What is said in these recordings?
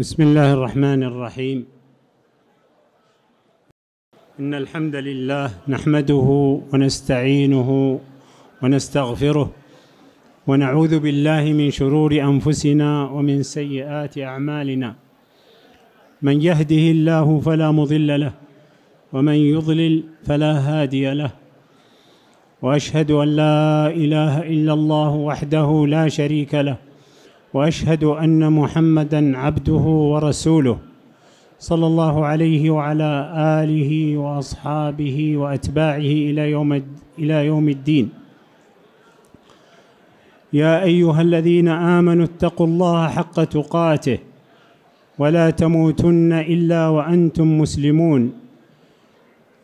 بسم الله الرحمن الرحيم إن الحمد لله نحمده ونستعينه ونستغفره ونعوذ بالله من شرور أنفسنا ومن سيئات أعمالنا من يهده الله فلا مضل له ومن يضلل فلا هادي له وأشهد أن لا إله إلا الله وحده لا شريك له واشهد ان محمدا عبده ورسوله صلى الله عليه وعلى اله واصحابه واتباعه الى يوم الى يوم الدين يا ايها الذين امنوا اتقوا الله حق تقاته ولا تموتن الا وانتم مسلمون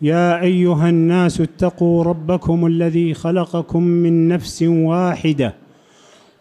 يا ايها الناس اتقوا ربكم الذي خلقكم من نفس واحده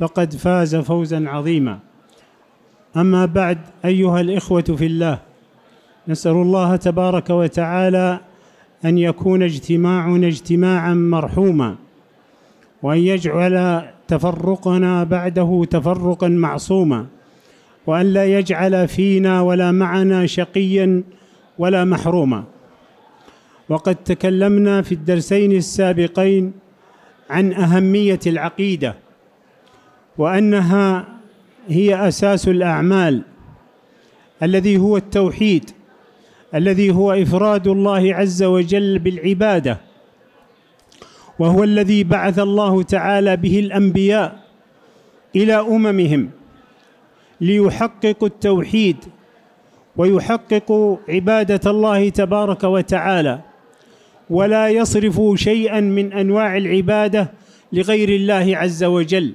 فقد فاز فوزا عظيما اما بعد ايها الاخوه في الله نسال الله تبارك وتعالى ان يكون اجتماعنا اجتماعا مرحوما وان يجعل تفرقنا بعده تفرقا معصوما وان لا يجعل فينا ولا معنا شقيا ولا محروما وقد تكلمنا في الدرسين السابقين عن اهميه العقيده وانها هي اساس الاعمال الذي هو التوحيد الذي هو افراد الله عز وجل بالعباده وهو الذي بعث الله تعالى به الانبياء الى اممهم ليحققوا التوحيد ويحققوا عباده الله تبارك وتعالى ولا يصرفوا شيئا من انواع العباده لغير الله عز وجل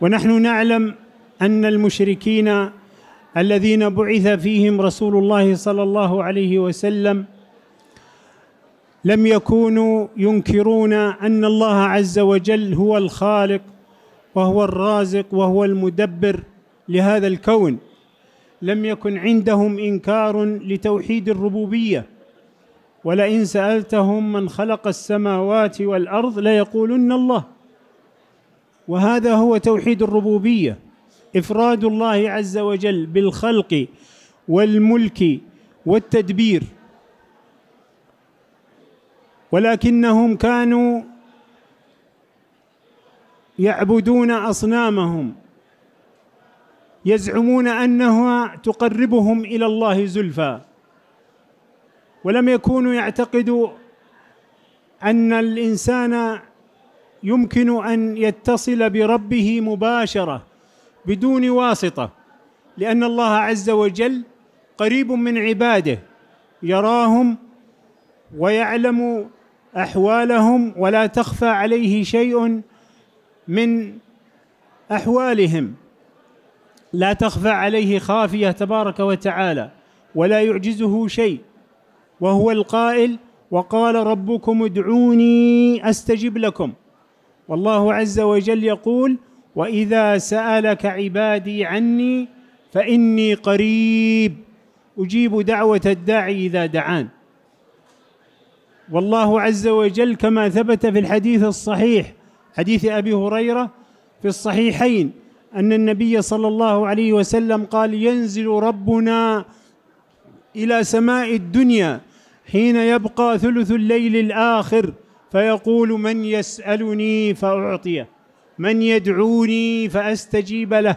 ونحن نعلم ان المشركين الذين بعث فيهم رسول الله صلى الله عليه وسلم لم يكونوا ينكرون ان الله عز وجل هو الخالق وهو الرازق وهو المدبر لهذا الكون لم يكن عندهم انكار لتوحيد الربوبيه ولئن سالتهم من خلق السماوات والارض ليقولن الله وهذا هو توحيد الربوبيه افراد الله عز وجل بالخلق والملك والتدبير ولكنهم كانوا يعبدون اصنامهم يزعمون انها تقربهم الى الله زلفى ولم يكونوا يعتقدوا ان الانسان يمكن ان يتصل بربه مباشره بدون واسطه لان الله عز وجل قريب من عباده يراهم ويعلم احوالهم ولا تخفى عليه شيء من احوالهم لا تخفى عليه خافيه تبارك وتعالى ولا يعجزه شيء وهو القائل وقال ربكم ادعوني استجب لكم والله عز وجل يقول واذا سالك عبادي عني فاني قريب اجيب دعوه الداعي اذا دعان والله عز وجل كما ثبت في الحديث الصحيح حديث ابي هريره في الصحيحين ان النبي صلى الله عليه وسلم قال ينزل ربنا الى سماء الدنيا حين يبقى ثلث الليل الاخر فيقول من يسألني فأعطيه من يدعوني فأستجيب له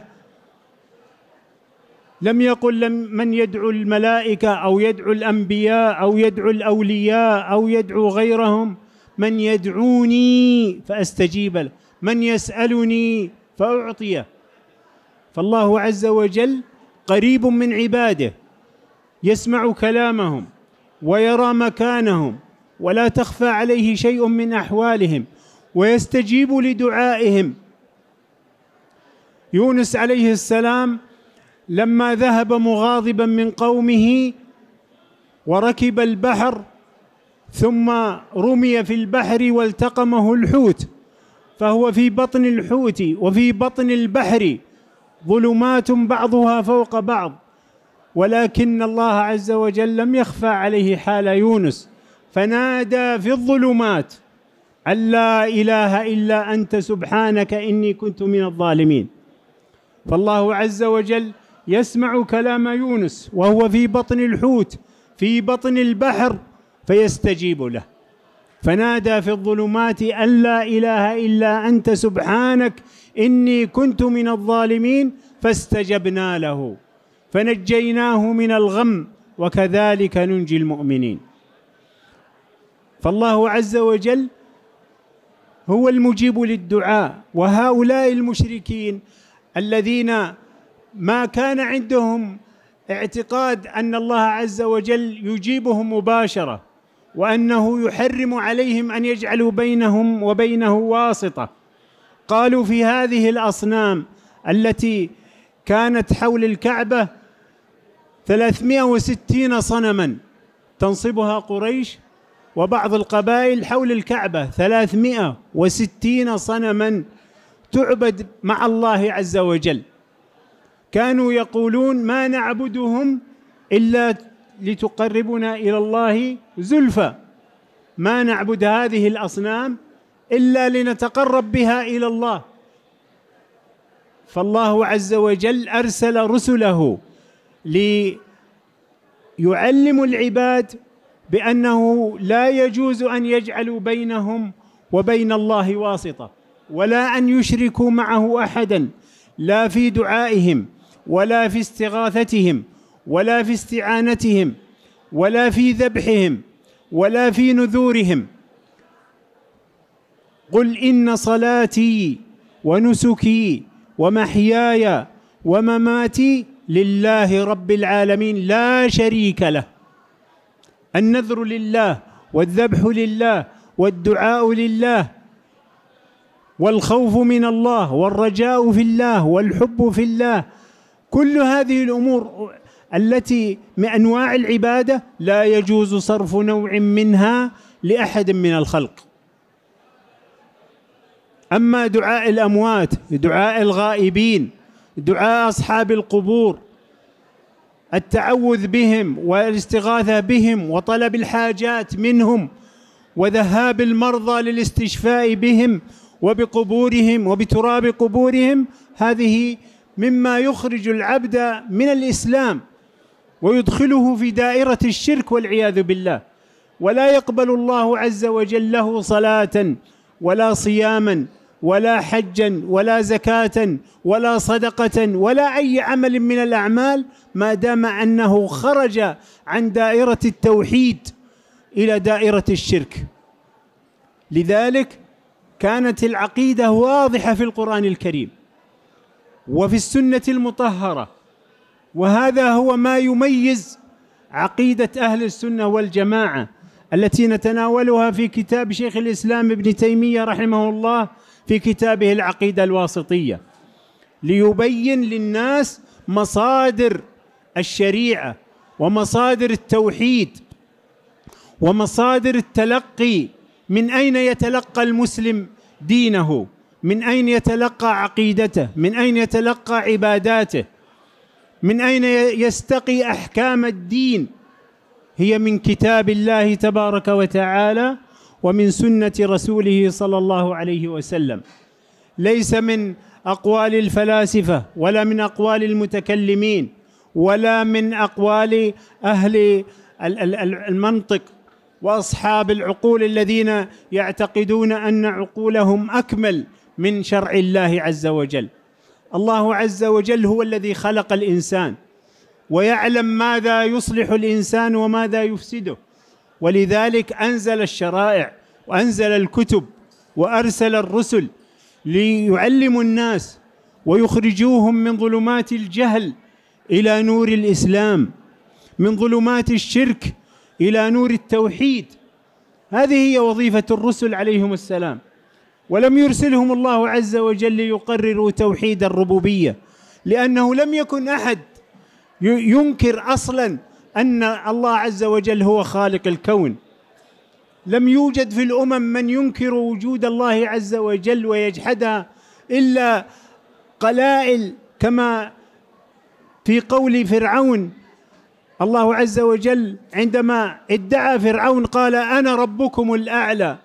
لم يقل لم من يدعو الملائكة أو يدعو الأنبياء أو يدعو الأولياء أو يدعو غيرهم من يدعوني فأستجيب له من يسألني فأعطيه فالله عز وجل قريب من عباده يسمع كلامهم ويرى مكانهم ولا تخفى عليه شيء من احوالهم ويستجيب لدعائهم يونس عليه السلام لما ذهب مغاضبا من قومه وركب البحر ثم رمي في البحر والتقمه الحوت فهو في بطن الحوت وفي بطن البحر ظلمات بعضها فوق بعض ولكن الله عز وجل لم يخفى عليه حال يونس فنادى في الظلمات أن لا إله إلا أنت سبحانك إني كنت من الظالمين فالله عز وجل يسمع كلام يونس وهو في بطن الحوت في بطن البحر فيستجيب له فنادى في الظلمات أن لا إله إلا أنت سبحانك إني كنت من الظالمين فاستجبنا له فنجيناه من الغم وكذلك ننجي المؤمنين فالله عز وجل هو المجيب للدعاء وهؤلاء المشركين الذين ما كان عندهم اعتقاد ان الله عز وجل يجيبهم مباشره وانه يحرم عليهم ان يجعلوا بينهم وبينه واسطه قالوا في هذه الاصنام التي كانت حول الكعبه 360 صنما تنصبها قريش وبعض القبائل حول الكعبة 360 صنما تعبد مع الله عز وجل كانوا يقولون ما نعبدهم إلا لتقربنا إلى الله زلفى ما نعبد هذه الأصنام إلا لنتقرب بها إلى الله فالله عز وجل أرسل رسله ليعلموا العباد بانه لا يجوز ان يجعلوا بينهم وبين الله واسطه ولا ان يشركوا معه احدا لا في دعائهم ولا في استغاثتهم ولا في استعانتهم ولا في ذبحهم ولا في نذورهم قل ان صلاتي ونسكي ومحياي ومماتي لله رب العالمين لا شريك له النذر لله والذبح لله والدعاء لله والخوف من الله والرجاء في الله والحب في الله كل هذه الامور التي من انواع العباده لا يجوز صرف نوع منها لاحد من الخلق اما دعاء الاموات دعاء الغائبين دعاء اصحاب القبور التعوذ بهم والاستغاثه بهم وطلب الحاجات منهم وذهاب المرضى للاستشفاء بهم وبقبورهم وبتراب قبورهم هذه مما يخرج العبد من الاسلام ويدخله في دائره الشرك والعياذ بالله ولا يقبل الله عز وجل له صلاه ولا صياما ولا حجا ولا زكاه ولا صدقه ولا اي عمل من الاعمال ما دام انه خرج عن دائره التوحيد الى دائره الشرك لذلك كانت العقيده واضحه في القران الكريم وفي السنه المطهره وهذا هو ما يميز عقيده اهل السنه والجماعه التي نتناولها في كتاب شيخ الاسلام ابن تيميه رحمه الله في كتابه العقيده الواسطيه ليبين للناس مصادر الشريعه ومصادر التوحيد ومصادر التلقي من اين يتلقى المسلم دينه من اين يتلقى عقيدته من اين يتلقى عباداته من اين يستقي احكام الدين هي من كتاب الله تبارك وتعالى ومن سنه رسوله صلى الله عليه وسلم ليس من اقوال الفلاسفه ولا من اقوال المتكلمين ولا من اقوال اهل المنطق واصحاب العقول الذين يعتقدون ان عقولهم اكمل من شرع الله عز وجل الله عز وجل هو الذي خلق الانسان ويعلم ماذا يصلح الانسان وماذا يفسده ولذلك انزل الشرائع وانزل الكتب وارسل الرسل ليعلموا الناس ويخرجوهم من ظلمات الجهل الى نور الاسلام من ظلمات الشرك الى نور التوحيد هذه هي وظيفه الرسل عليهم السلام ولم يرسلهم الله عز وجل ليقرروا توحيد الربوبيه لانه لم يكن احد ينكر اصلا أن الله عز وجل هو خالق الكون لم يوجد في الأمم من ينكر وجود الله عز وجل ويجحدها إلا قلائل كما في قول فرعون الله عز وجل عندما ادعى فرعون قال أنا ربكم الأعلى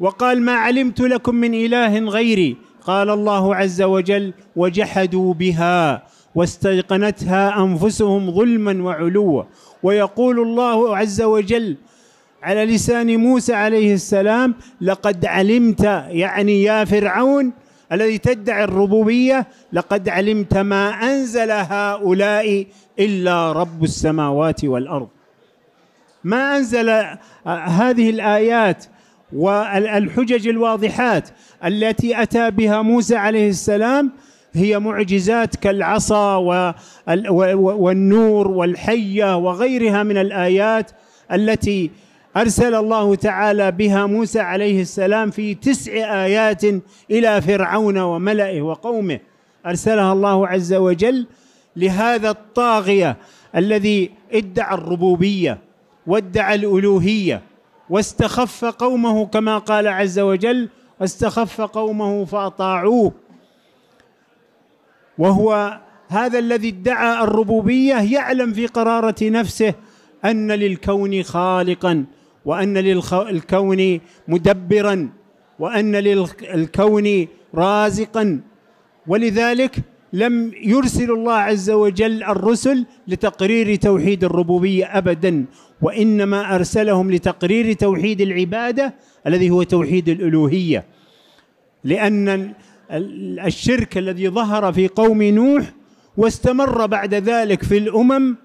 وقال ما علمت لكم من إله غيري قال الله عز وجل وجحدوا بها واستيقنتها انفسهم ظلما وعلوا ويقول الله عز وجل على لسان موسى عليه السلام لقد علمت يعني يا فرعون الذي تدعي الربوبيه لقد علمت ما انزل هؤلاء الا رب السماوات والارض ما انزل هذه الايات والحجج الواضحات التي اتى بها موسى عليه السلام هي معجزات كالعصا والنور والحيه وغيرها من الايات التي ارسل الله تعالى بها موسى عليه السلام في تسع ايات الى فرعون وملئه وقومه ارسلها الله عز وجل لهذا الطاغيه الذي ادعى الربوبيه وادعى الالوهيه واستخف قومه كما قال عز وجل واستخف قومه فاطاعوه وهو هذا الذي ادعى الربوبيه يعلم في قراره نفسه ان للكون خالقا وان للكون مدبرا وان للكون رازقا ولذلك لم يرسل الله عز وجل الرسل لتقرير توحيد الربوبيه ابدا وانما ارسلهم لتقرير توحيد العباده الذي هو توحيد الالوهيه لان الشرك الذي ظهر في قوم نوح واستمر بعد ذلك في الامم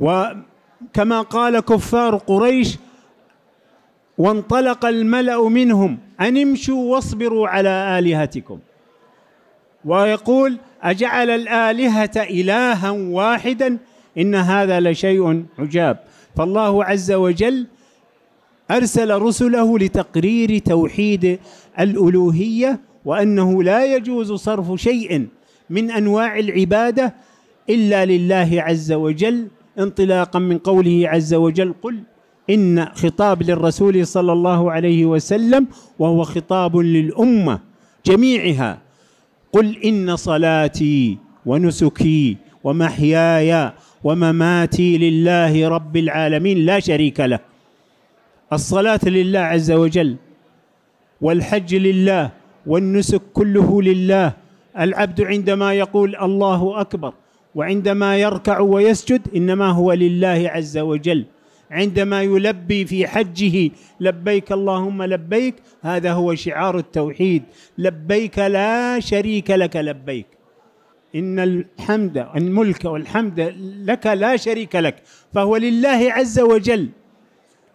وكما قال كفار قريش وانطلق الملا منهم ان امشوا واصبروا على الهتكم ويقول اجعل الالهه الها واحدا ان هذا لشيء عجاب فالله عز وجل ارسل رسله لتقرير توحيد الالوهيه وانه لا يجوز صرف شيء من انواع العباده الا لله عز وجل انطلاقا من قوله عز وجل قل ان خطاب للرسول صلى الله عليه وسلم وهو خطاب للامه جميعها قل ان صلاتي ونسكي ومحياي ومماتي لله رب العالمين لا شريك له الصلاة لله عز وجل والحج لله والنسك كله لله العبد عندما يقول الله أكبر وعندما يركع ويسجد إنما هو لله عز وجل عندما يلبي في حجه لبيك اللهم لبيك هذا هو شعار التوحيد لبيك لا شريك لك لبيك إن الحمد الملك والحمد لك لا شريك لك فهو لله عز وجل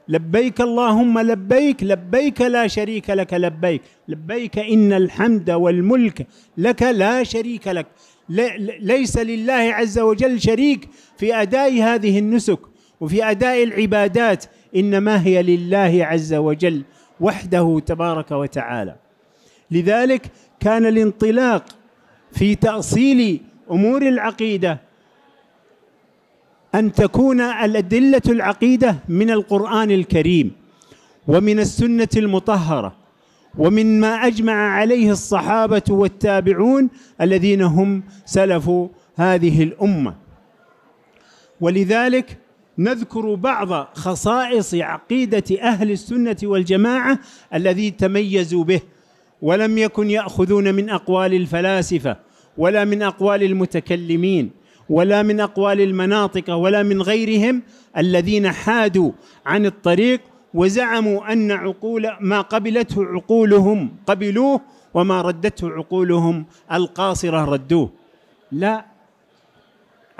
لبيك اللهم لبيك لبيك لا شريك لك لبيك لبيك إن الحمد والملك لك لا شريك لك ليس لله عز وجل شريك في أداء هذه النسك وفي أداء العبادات إنما هي لله عز وجل وحده تبارك وتعالى لذلك كان الانطلاق في تأصيل أمور العقيدة أن تكون الأدلة العقيدة من القرآن الكريم ومن السنة المطهرة ومن ما أجمع عليه الصحابة والتابعون الذين هم سلف هذه الأمة ولذلك نذكر بعض خصائص عقيدة أهل السنة والجماعة الذي تميزوا به ولم يكن يأخذون من أقوال الفلاسفة ولا من أقوال المتكلمين ولا من أقوال المناطق ولا من غيرهم الذين حادوا عن الطريق وزعموا أن عقول ما قبلته عقولهم قبلوه وما ردته عقولهم القاصرة ردوه لا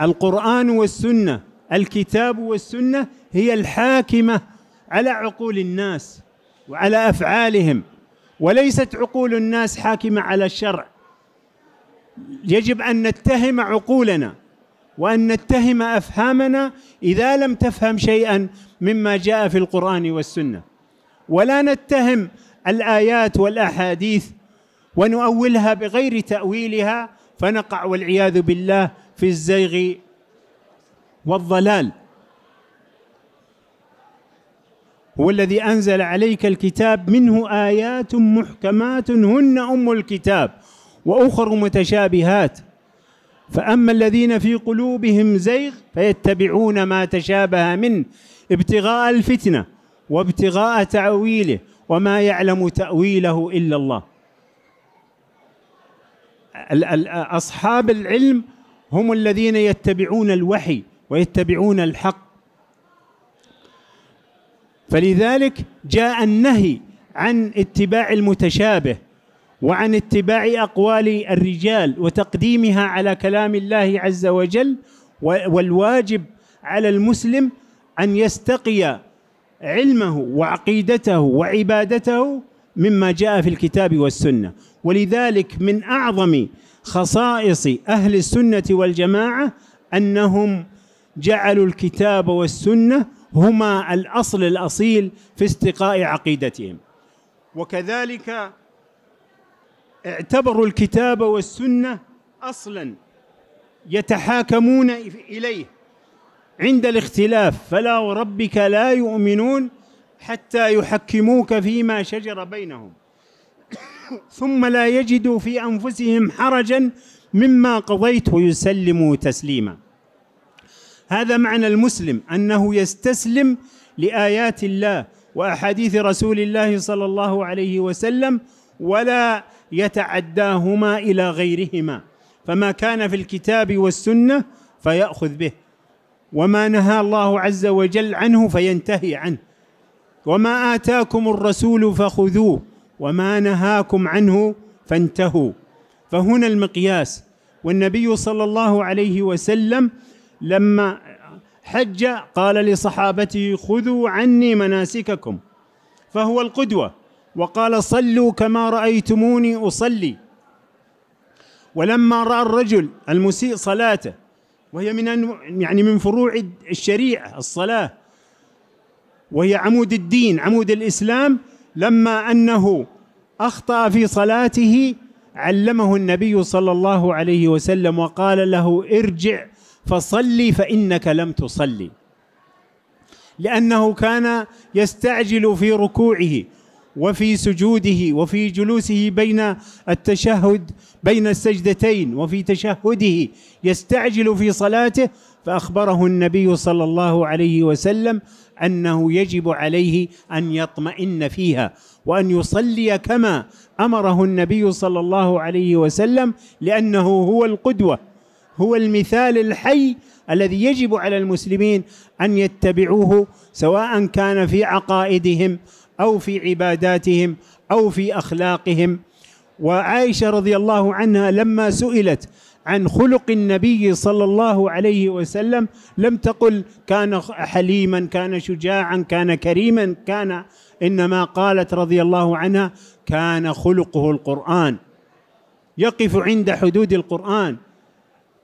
القرآن والسنة الكتاب والسنة هي الحاكمة على عقول الناس وعلى أفعالهم وليست عقول الناس حاكمة على الشرع يجب أن نتهم عقولنا وأن نتهم أفهامنا إذا لم تفهم شيئا مما جاء في القرآن والسنة ولا نتهم الآيات والأحاديث ونؤولها بغير تأويلها فنقع والعياذ بالله في الزيغ والضلال هو الذي أنزل عليك الكتاب منه آيات محكمات هن أم الكتاب وأخر متشابهات فأما الذين في قلوبهم زيغ فيتبعون ما تشابه منه ابتغاء الفتنة وابتغاء تعويله وما يعلم تأويله إلا الله أصحاب العلم هم الذين يتبعون الوحي ويتبعون الحق فلذلك جاء النهي عن اتباع المتشابه وعن اتباع اقوال الرجال وتقديمها على كلام الله عز وجل والواجب على المسلم ان يستقي علمه وعقيدته وعبادته مما جاء في الكتاب والسنه ولذلك من اعظم خصائص اهل السنه والجماعه انهم جعلوا الكتاب والسنه هما الاصل الاصيل في استقاء عقيدتهم وكذلك اعتبروا الكتاب والسنة أصلا يتحاكمون إليه عند الاختلاف فلا وربك لا يؤمنون حتى يحكموك فيما شجر بينهم ثم لا يجدوا في أنفسهم حرجا مما قضيت ويسلموا تسليما هذا معنى المسلم أنه يستسلم لآيات الله وأحاديث رسول الله صلى الله عليه وسلم ولا يتعداهما الى غيرهما فما كان في الكتاب والسنه فياخذ به وما نهى الله عز وجل عنه فينتهي عنه وما اتاكم الرسول فخذوه وما نهاكم عنه فانتهوا فهنا المقياس والنبي صلى الله عليه وسلم لما حج قال لصحابته خذوا عني مناسككم فهو القدوه وقال صلوا كما رأيتموني أصلي ولما رأى الرجل المسيء صلاته وهي من يعني من فروع الشريعة الصلاة وهي عمود الدين عمود الإسلام لما أنه أخطأ في صلاته علمه النبي صلى الله عليه وسلم وقال له ارجع فصلي فإنك لم تصلي لأنه كان يستعجل في ركوعه وفي سجوده وفي جلوسه بين التشهد بين السجدتين وفي تشهده يستعجل في صلاته فأخبره النبي صلى الله عليه وسلم أنه يجب عليه أن يطمئن فيها وأن يصلي كما أمره النبي صلى الله عليه وسلم لأنه هو القدوة هو المثال الحي الذي يجب على المسلمين أن يتبعوه سواء كان في عقائدهم أو في عباداتهم أو في أخلاقهم وعائشة رضي الله عنها لما سئلت عن خلق النبي صلى الله عليه وسلم لم تقل كان حليما كان شجاعا كان كريما كان انما قالت رضي الله عنها كان خلقه القران يقف عند حدود القران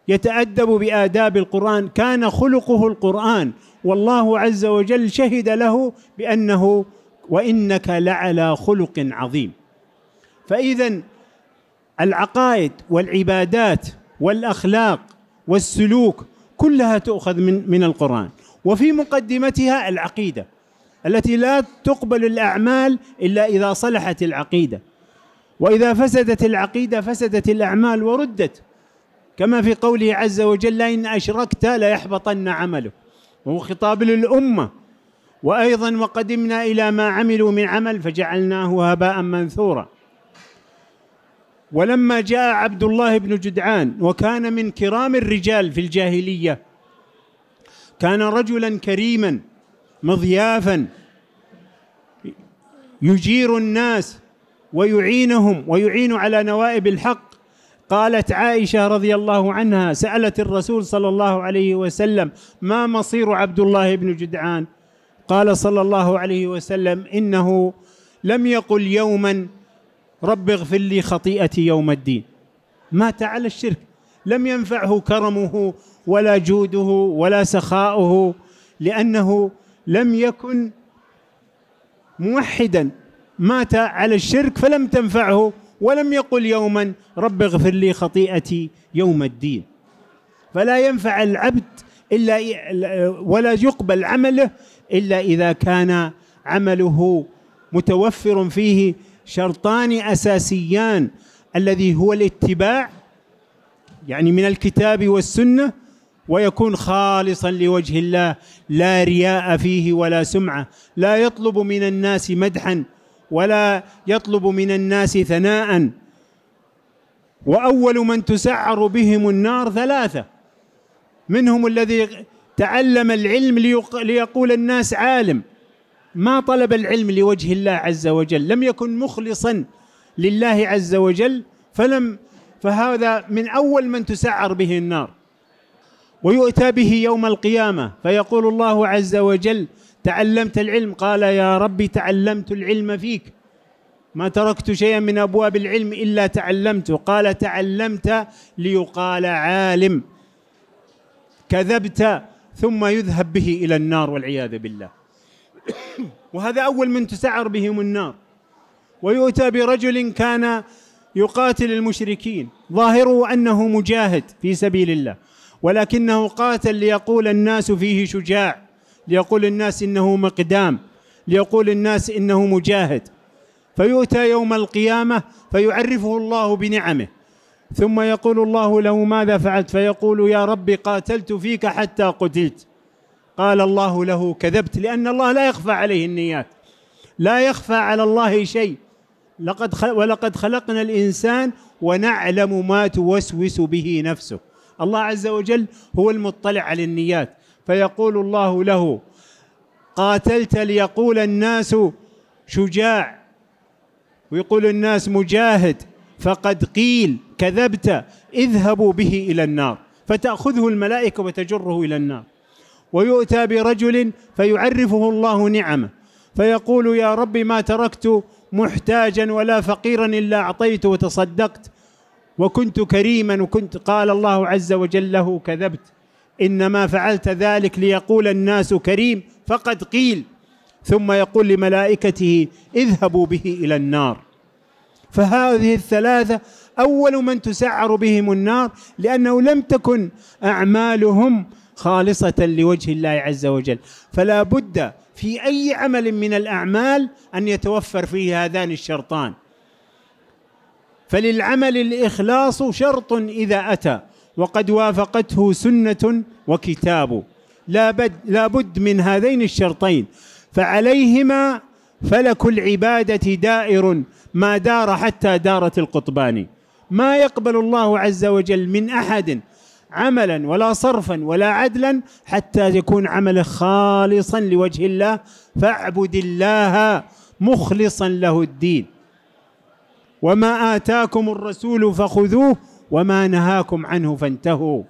يتادب باداب القران كان خلقه القران والله عز وجل شهد له بانه وانك لعلى خلق عظيم فاذا العقائد والعبادات والاخلاق والسلوك كلها تؤخذ من من القران وفي مقدمتها العقيده التي لا تقبل الاعمال الا اذا صلحت العقيده واذا فسدت العقيده فسدت الاعمال وردت كما في قوله عز وجل ان اشركت ليحبطن عملك وهو خطاب للامه وايضا وقدمنا الى ما عملوا من عمل فجعلناه هباء منثورا ولما جاء عبد الله بن جدعان وكان من كرام الرجال في الجاهليه كان رجلا كريما مضيافا يجير الناس ويعينهم ويعين على نوائب الحق قالت عائشه رضي الله عنها سالت الرسول صلى الله عليه وسلم ما مصير عبد الله بن جدعان قال صلى الله عليه وسلم انه لم يقل يوما رب اغفر لي خطيئتي يوم الدين مات على الشرك لم ينفعه كرمه ولا جوده ولا سخاؤه لانه لم يكن موحدا مات على الشرك فلم تنفعه ولم يقل يوما رب اغفر لي خطيئتي يوم الدين فلا ينفع العبد الا ولا يقبل عمله إلا إذا كان عمله متوفر فيه شرطان أساسيان الذي هو الاتباع يعني من الكتاب والسنة ويكون خالصا لوجه الله لا رياء فيه ولا سمعة لا يطلب من الناس مدحا ولا يطلب من الناس ثناء وأول من تسعر بهم النار ثلاثة منهم الذي تعلم العلم ليقول الناس عالم ما طلب العلم لوجه الله عز وجل لم يكن مخلصا لله عز وجل فلم فهذا من اول من تسعر به النار ويؤتى به يوم القيامه فيقول الله عز وجل تعلمت العلم قال يا ربي تعلمت العلم فيك ما تركت شيئا من ابواب العلم الا تعلمته قال تعلمت ليقال عالم كذبت ثم يذهب به إلى النار والعياذ بالله وهذا أول من تسعر بهم النار ويؤتى برجل كان يقاتل المشركين ظاهره أنه مجاهد في سبيل الله ولكنه قاتل ليقول الناس فيه شجاع ليقول الناس إنه مقدام ليقول الناس إنه مجاهد فيؤتى يوم القيامة فيعرفه الله بنعمه ثم يقول الله له ماذا فعلت فيقول يا ربي قاتلت فيك حتى قتلت قال الله له كذبت لأن الله لا يخفى عليه النيات لا يخفى على الله شيء لقد ولقد خلقنا الإنسان ونعلم ما توسوس به نفسه الله عز وجل هو المطلع على النيات فيقول الله له قاتلت ليقول الناس شجاع ويقول الناس مجاهد فقد قيل كذبت اذهبوا به الى النار فتاخذه الملائكه وتجره الى النار ويؤتى برجل فيعرفه الله نعمه فيقول يا رب ما تركت محتاجا ولا فقيرا الا اعطيت وتصدقت وكنت كريما وكنت قال الله عز وجل له كذبت انما فعلت ذلك ليقول الناس كريم فقد قيل ثم يقول لملائكته اذهبوا به الى النار فهذه الثلاثه أول من تسعر بهم النار لأنه لم تكن أعمالهم خالصة لوجه الله عز وجل فلا بد في أي عمل من الأعمال أن يتوفر فيه هذان الشرطان فللعمل الإخلاص شرط إذا أتى وقد وافقته سنة وكتاب لا بد, لا بد من هذين الشرطين فعليهما فلك العبادة دائر ما دار حتى دارت القطبان ما يقبل الله عز وجل من احد عملا ولا صرفا ولا عدلا حتى يكون عمله خالصا لوجه الله فاعبد الله مخلصا له الدين وما اتاكم الرسول فخذوه وما نهاكم عنه فانتهوا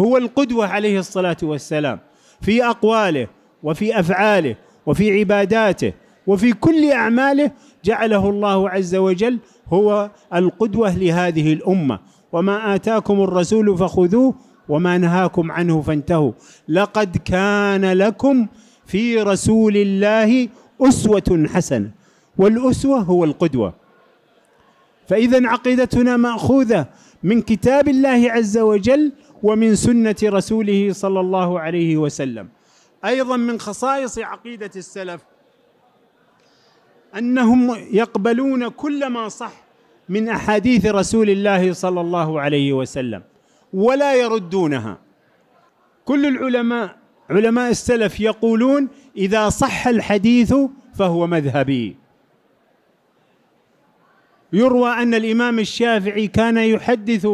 هو القدوه عليه الصلاه والسلام في اقواله وفي افعاله وفي عباداته وفي كل اعماله جعله الله عز وجل هو القدوه لهذه الامه وما اتاكم الرسول فخذوه وما نهاكم عنه فانتهوا لقد كان لكم في رسول الله اسوه حسنه والاسوه هو القدوه فاذا عقيدتنا ماخوذه من كتاب الله عز وجل ومن سنه رسوله صلى الله عليه وسلم ايضا من خصائص عقيده السلف انهم يقبلون كل ما صح من احاديث رسول الله صلى الله عليه وسلم ولا يردونها كل العلماء علماء السلف يقولون اذا صح الحديث فهو مذهبي يروى ان الامام الشافعي كان يحدث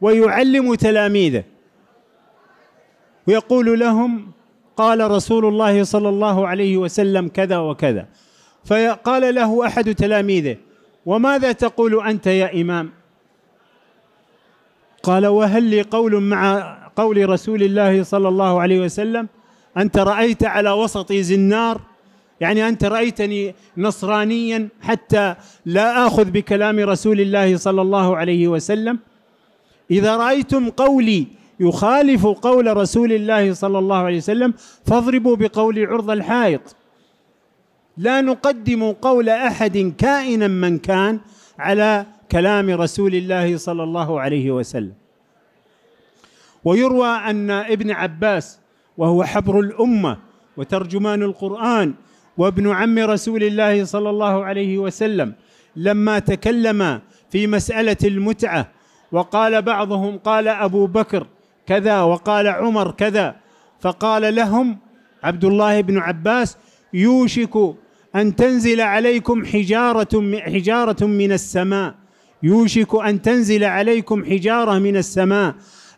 ويعلم تلاميذه ويقول لهم قال رسول الله صلى الله عليه وسلم كذا وكذا فقال له احد تلاميذه وماذا تقول انت يا امام قال وهل لي قول مع قول رسول الله صلى الله عليه وسلم انت رايت على وسطي زنار يعني انت رايتني نصرانيا حتى لا اخذ بكلام رسول الله صلى الله عليه وسلم اذا رايتم قولي يخالف قول رسول الله صلى الله عليه وسلم فاضربوا بقول عرض الحائط لا نقدم قول احد كائنا من كان على كلام رسول الله صلى الله عليه وسلم ويروى ان ابن عباس وهو حبر الامه وترجمان القران وابن عم رسول الله صلى الله عليه وسلم لما تكلم في مساله المتعه وقال بعضهم قال ابو بكر كذا وقال عمر كذا فقال لهم عبد الله بن عباس يوشك أن تنزل عليكم حجارة حجارة من السماء يوشك أن تنزل عليكم حجارة من السماء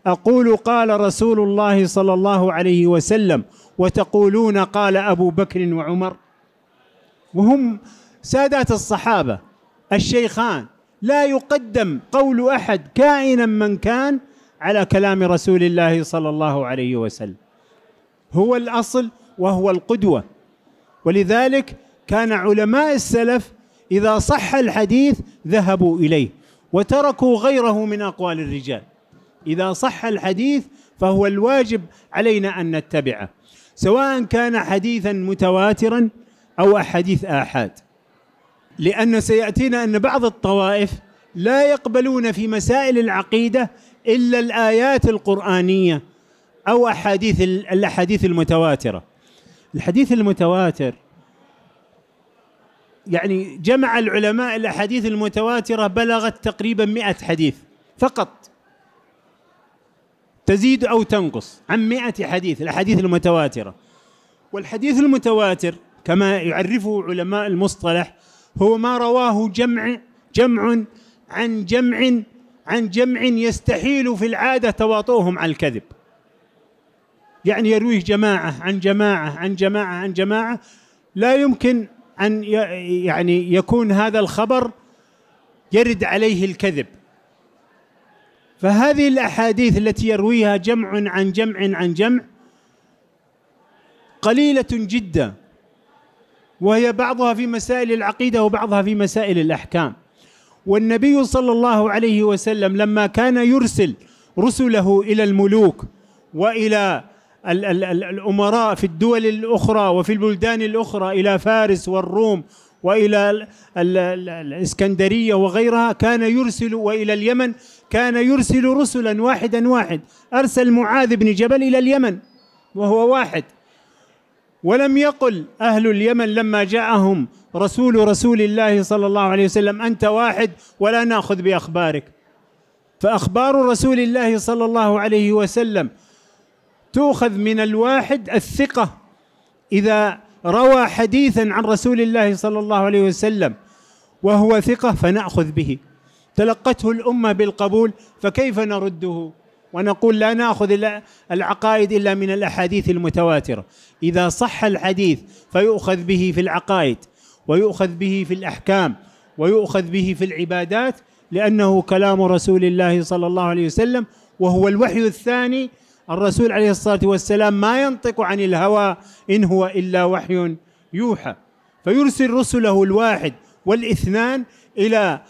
أقول قال رسول الله صلى الله عليه وسلم وتقولون قال أبو بكر وعمر وهم سادات الصحابة الشيخان لا يقدم قول أحد كائنا من كان على كلام رسول الله صلى الله عليه وسلم هو الأصل وهو القدوة ولذلك كان علماء السلف إذا صح الحديث ذهبوا إليه وتركوا غيره من أقوال الرجال إذا صح الحديث فهو الواجب علينا أن نتبعه سواء كان حديثا متواترا أو أحاديث آحاد لأن سيأتينا أن بعض الطوائف لا يقبلون في مسائل العقيدة إلا الآيات القرآنية أو أحاديث الأحاديث المتواترة الحديث المتواتر يعني جمع العلماء الاحاديث المتواتره بلغت تقريبا 100 حديث فقط تزيد او تنقص عن 100 حديث الاحاديث المتواتره والحديث المتواتر كما يعرفه علماء المصطلح هو ما رواه جمع جمع عن جمع عن جمع يستحيل في العاده تواطؤهم على الكذب يعني يرويه جماعه عن جماعه عن جماعه عن جماعه لا يمكن ان يعني يكون هذا الخبر يرد عليه الكذب فهذه الاحاديث التي يرويها جمع عن جمع عن جمع قليله جدا وهي بعضها في مسائل العقيده وبعضها في مسائل الاحكام والنبي صلى الله عليه وسلم لما كان يرسل رسله الى الملوك والى ال ال ال الأمراء في الدول الأخرى وفي البلدان الأخرى إلى فارس والروم والى الاسكندريه وغيرها كان يرسل والى اليمن كان يرسل رسلا واحدا واحد ارسل معاذ بن جبل الى اليمن وهو واحد ولم يقل اهل اليمن لما جاءهم رسول رسول الله صلى الله عليه وسلم انت واحد ولا ناخذ باخبارك فاخبار رسول الله صلى الله عليه وسلم تؤخذ من الواحد الثقة إذا روى حديثا عن رسول الله صلى الله عليه وسلم وهو ثقة فنأخذ به تلقته الأمة بالقبول فكيف نرده ونقول لا نأخذ العقائد إلا من الأحاديث المتواترة إذا صح الحديث فيؤخذ به في العقائد ويؤخذ به في الأحكام ويؤخذ به في العبادات لأنه كلام رسول الله صلى الله عليه وسلم وهو الوحي الثاني الرسول عليه الصلاه والسلام ما ينطق عن الهوى ان هو الا وحي يوحى فيرسل رسله الواحد والاثنان الى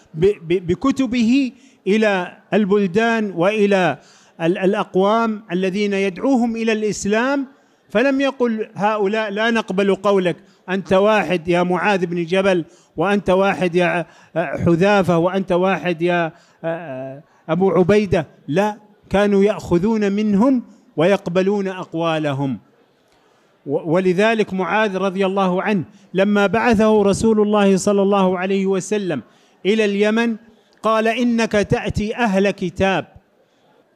بكتبه الى البلدان والى الاقوام الذين يدعوهم الى الاسلام فلم يقل هؤلاء لا نقبل قولك انت واحد يا معاذ بن جبل وانت واحد يا حذافه وانت واحد يا آه، آه، ابو عبيده لا كانوا ياخذون منهم ويقبلون اقوالهم ولذلك معاذ رضي الله عنه لما بعثه رسول الله صلى الله عليه وسلم الى اليمن قال انك تاتي اهل كتاب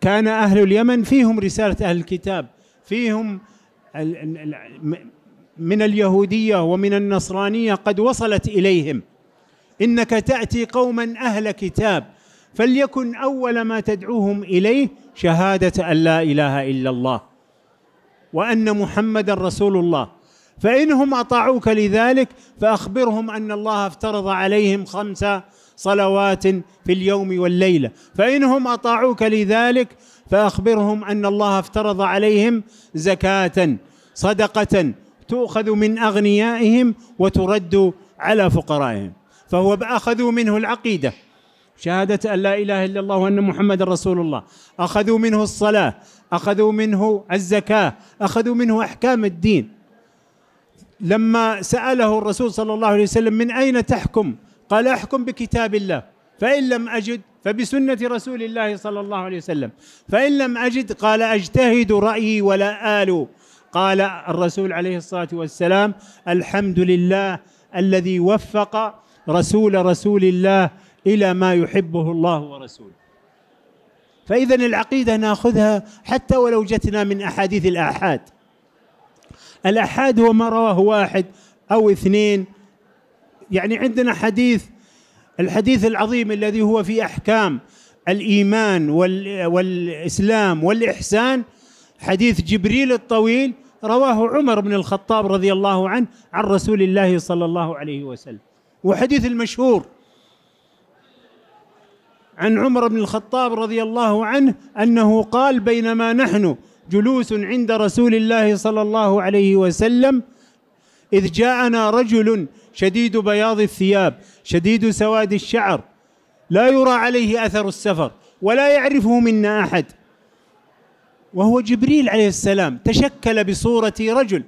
كان اهل اليمن فيهم رساله اهل الكتاب فيهم من اليهوديه ومن النصرانيه قد وصلت اليهم انك تاتي قوما اهل كتاب فليكن اول ما تدعوهم اليه شهاده ان لا اله الا الله وان محمدا رسول الله فانهم اطاعوك لذلك فاخبرهم ان الله افترض عليهم خمس صلوات في اليوم والليله فانهم اطاعوك لذلك فاخبرهم ان الله افترض عليهم زكاه صدقه تؤخذ من اغنيائهم وترد على فقرائهم فهو اخذوا منه العقيده شهادة أن لا إله إلا الله وأن محمد رسول الله أخذوا منه الصلاة أخذوا منه الزكاة أخذوا منه أحكام الدين لما سأله الرسول صلى الله عليه وسلم من أين تحكم قال أحكم بكتاب الله فإن لم أجد فبسنة رسول الله صلى الله عليه وسلم فإن لم أجد قال أجتهد رأيي ولا آل قال الرسول عليه الصلاة والسلام الحمد لله الذي وفق رسول رسول الله إلى ما يحبه الله ورسوله فإذا العقيدة ناخذها حتى ولو جتنا من أحاديث الآحاد الآحاد هو ما رواه واحد أو اثنين يعني عندنا حديث الحديث العظيم الذي هو في أحكام الإيمان والإسلام والإحسان حديث جبريل الطويل رواه عمر بن الخطاب رضي الله عنه عن رسول الله صلى الله عليه وسلم وحديث المشهور عن عمر بن الخطاب رضي الله عنه انه قال بينما نحن جلوس عند رسول الله صلى الله عليه وسلم اذ جاءنا رجل شديد بياض الثياب شديد سواد الشعر لا يرى عليه اثر السفر ولا يعرفه منا احد وهو جبريل عليه السلام تشكل بصوره رجل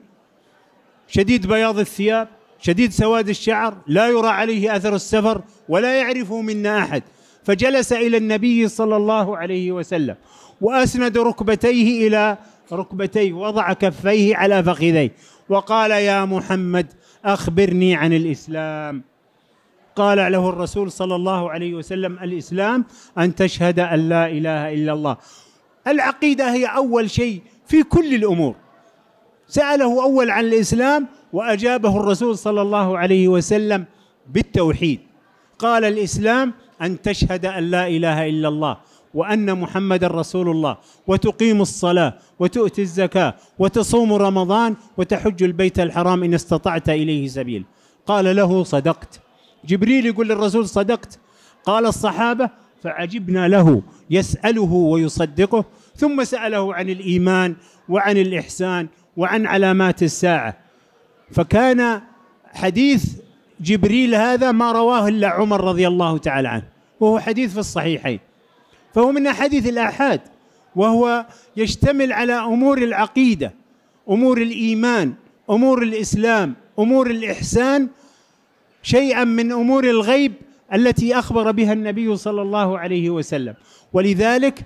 شديد بياض الثياب شديد سواد الشعر لا يرى عليه اثر السفر ولا يعرفه منا احد فجلس الى النبي صلى الله عليه وسلم واسند ركبتيه الى ركبتيه وضع كفيه على فخذيه وقال يا محمد اخبرني عن الاسلام قال له الرسول صلى الله عليه وسلم الاسلام ان تشهد ان لا اله الا الله العقيده هي اول شيء في كل الامور ساله اول عن الاسلام واجابه الرسول صلى الله عليه وسلم بالتوحيد قال الاسلام أن تشهد أن لا إله إلا الله وأن محمد رسول الله وتقيم الصلاة وتؤتي الزكاة وتصوم رمضان وتحج البيت الحرام إن استطعت إليه سبيل قال له صدقت جبريل يقول للرسول صدقت قال الصحابة فعجبنا له يسأله ويصدقه ثم سأله عن الإيمان وعن الإحسان وعن علامات الساعة فكان حديث جبريل هذا ما رواه الا عمر رضي الله تعالى عنه وهو حديث في الصحيحين فهو من احاديث الاحاد وهو يشتمل على امور العقيده امور الايمان امور الاسلام امور الاحسان شيئا من امور الغيب التي اخبر بها النبي صلى الله عليه وسلم ولذلك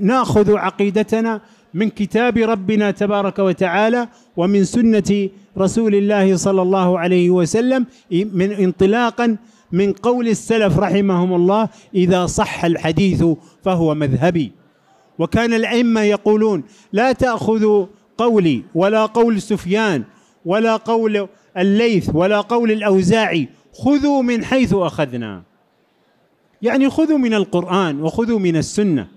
ناخذ عقيدتنا من كتاب ربنا تبارك وتعالى ومن سنه رسول الله صلى الله عليه وسلم من انطلاقا من قول السلف رحمهم الله اذا صح الحديث فهو مذهبي وكان الائمه يقولون لا تاخذوا قولي ولا قول سفيان ولا قول الليث ولا قول الاوزاعي خذوا من حيث اخذنا يعني خذوا من القران وخذوا من السنه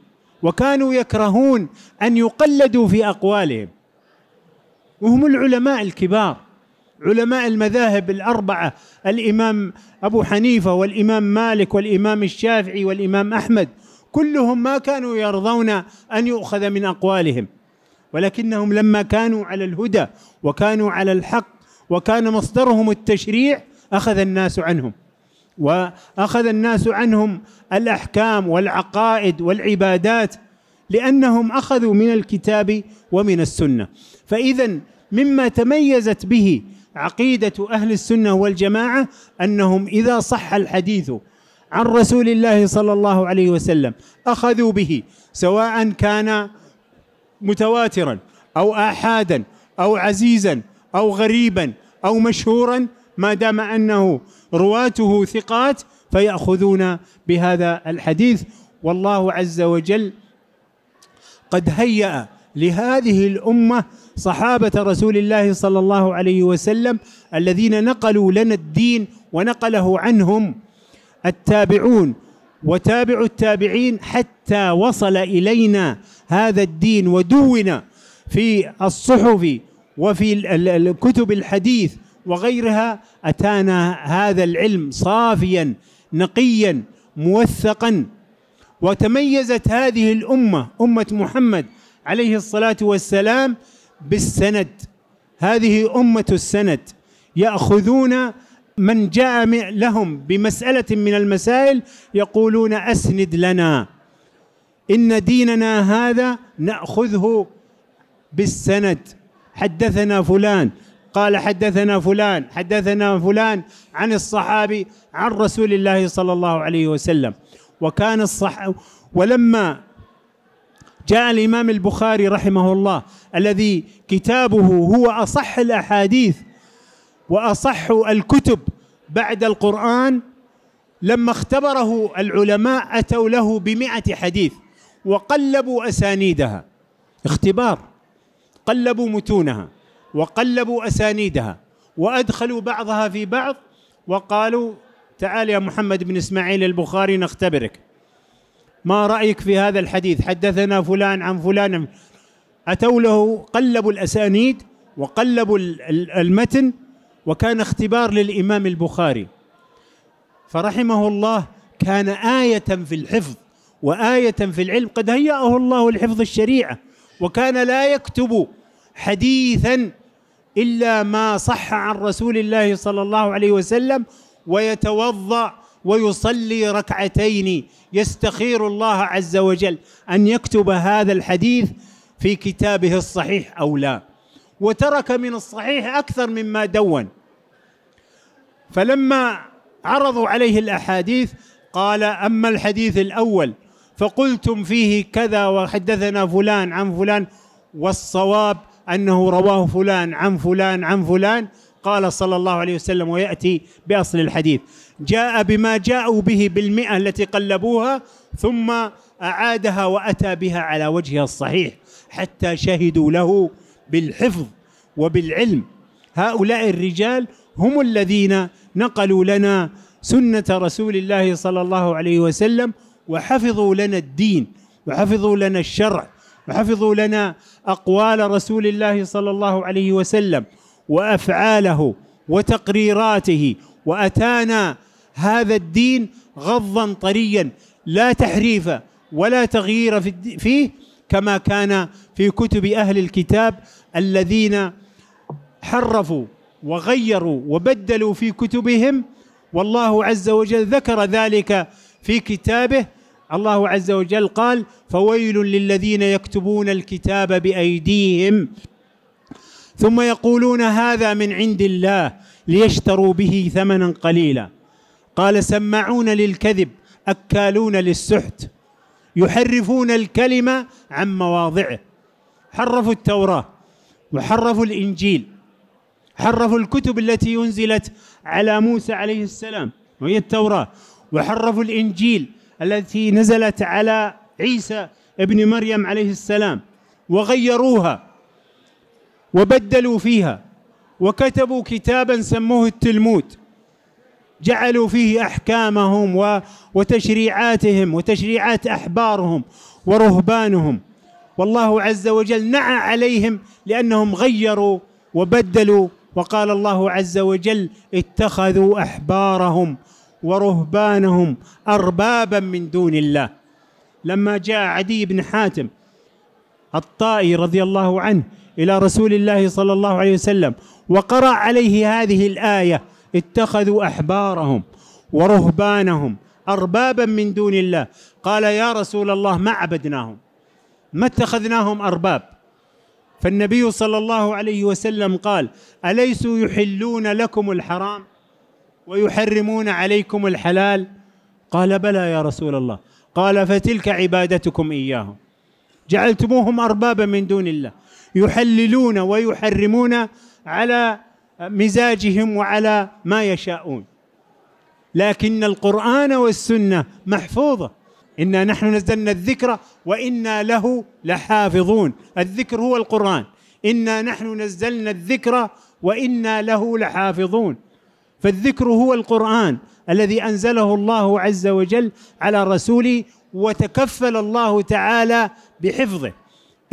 وكانوا يكرهون ان يقلدوا في اقوالهم وهم العلماء الكبار علماء المذاهب الاربعه الامام ابو حنيفه والامام مالك والامام الشافعي والامام احمد كلهم ما كانوا يرضون ان يؤخذ من اقوالهم ولكنهم لما كانوا على الهدى وكانوا على الحق وكان مصدرهم التشريع اخذ الناس عنهم واخذ الناس عنهم الاحكام والعقائد والعبادات لانهم اخذوا من الكتاب ومن السنه فاذا مما تميزت به عقيده اهل السنه والجماعه انهم اذا صح الحديث عن رسول الله صلى الله عليه وسلم اخذوا به سواء كان متواترا او احادا او عزيزا او غريبا او مشهورا ما دام انه رواته ثقات فيأخذون بهذا الحديث والله عز وجل قد هيأ لهذه الأمة صحابة رسول الله صلى الله عليه وسلم الذين نقلوا لنا الدين ونقله عنهم التابعون وتابع التابعين حتى وصل إلينا هذا الدين ودون في الصحف وفي كتب الحديث وغيرها أتانا هذا العلم صافيا نقيا موثقا وتميزت هذه الأمة أمة محمد عليه الصلاة والسلام بالسند هذه أمة السند يأخذون من جاء لهم بمسألة من المسائل يقولون أسند لنا إن ديننا هذا نأخذه بالسند حدثنا فلان قال حدثنا فلان حدثنا فلان عن الصحابي عن رسول الله صلى الله عليه وسلم وكان الصح ولما جاء الإمام البخاري رحمه الله الذي كتابه هو أصح الأحاديث وأصح الكتب بعد القرآن لما اختبره العلماء أتوا له بمئة حديث وقلبوا أسانيدها اختبار قلبوا متونها وقلبوا اسانيدها وادخلوا بعضها في بعض وقالوا تعال يا محمد بن اسماعيل البخاري نختبرك ما رايك في هذا الحديث حدثنا فلان عن فلان اتوا له قلبوا الاسانيد وقلبوا المتن وكان اختبار للامام البخاري فرحمه الله كان ايه في الحفظ وايه في العلم قد هيأه الله لحفظ الشريعه وكان لا يكتب حديثا إلا ما صح عن رسول الله صلى الله عليه وسلم ويتوضأ ويصلي ركعتين يستخير الله عز وجل أن يكتب هذا الحديث في كتابه الصحيح أو لا وترك من الصحيح أكثر مما دون فلما عرضوا عليه الأحاديث قال أما الحديث الأول فقلتم فيه كذا وحدثنا فلان عن فلان والصواب أنه رواه فلان عن فلان عن فلان قال صلى الله عليه وسلم ويأتي بأصل الحديث جاء بما جاءوا به بالمئة التي قلبوها ثم أعادها وأتى بها على وجهها الصحيح حتى شهدوا له بالحفظ وبالعلم هؤلاء الرجال هم الذين نقلوا لنا سنة رسول الله صلى الله عليه وسلم وحفظوا لنا الدين وحفظوا لنا الشرع وحفظوا لنا اقوال رسول الله صلى الله عليه وسلم وافعاله وتقريراته واتانا هذا الدين غضا طريا لا تحريف ولا تغيير فيه كما كان في كتب اهل الكتاب الذين حرفوا وغيروا وبدلوا في كتبهم والله عز وجل ذكر ذلك في كتابه الله عز وجل قال فويل للذين يكتبون الكتاب بايديهم ثم يقولون هذا من عند الله ليشتروا به ثمنا قليلا قال سماعون للكذب اكالون للسحت يحرفون الكلمه عن مواضعه حرفوا التوراه وحرفوا الانجيل حرفوا الكتب التي انزلت على موسى عليه السلام وهي التوراه وحرفوا الانجيل التي نزلت على عيسى ابن مريم عليه السلام وغيروها وبدلوا فيها وكتبوا كتابا سموه التلمود جعلوا فيه احكامهم وتشريعاتهم وتشريعات احبارهم ورهبانهم والله عز وجل نعى عليهم لانهم غيروا وبدلوا وقال الله عز وجل اتخذوا احبارهم ورهبانهم أربابا من دون الله لما جاء عدي بن حاتم الطائي رضي الله عنه إلى رسول الله صلى الله عليه وسلم وقرأ عليه هذه الآية اتخذوا أحبارهم ورهبانهم أربابا من دون الله قال يا رسول الله ما عبدناهم ما اتخذناهم أرباب فالنبي صلى الله عليه وسلم قال أليسوا يحلون لكم الحرام ويحرمون عليكم الحلال قال بلى يا رسول الله قال فتلك عبادتكم اياهم جعلتموهم اربابا من دون الله يحللون ويحرمون على مزاجهم وعلى ما يشاءون لكن القران والسنه محفوظه انا نحن نزلنا الذكر وانا له لحافظون الذكر هو القران انا نحن نزلنا الذكر وانا له لحافظون فالذكر هو القرآن الذي أنزله الله عز وجل على رسوله وتكفل الله تعالى بحفظه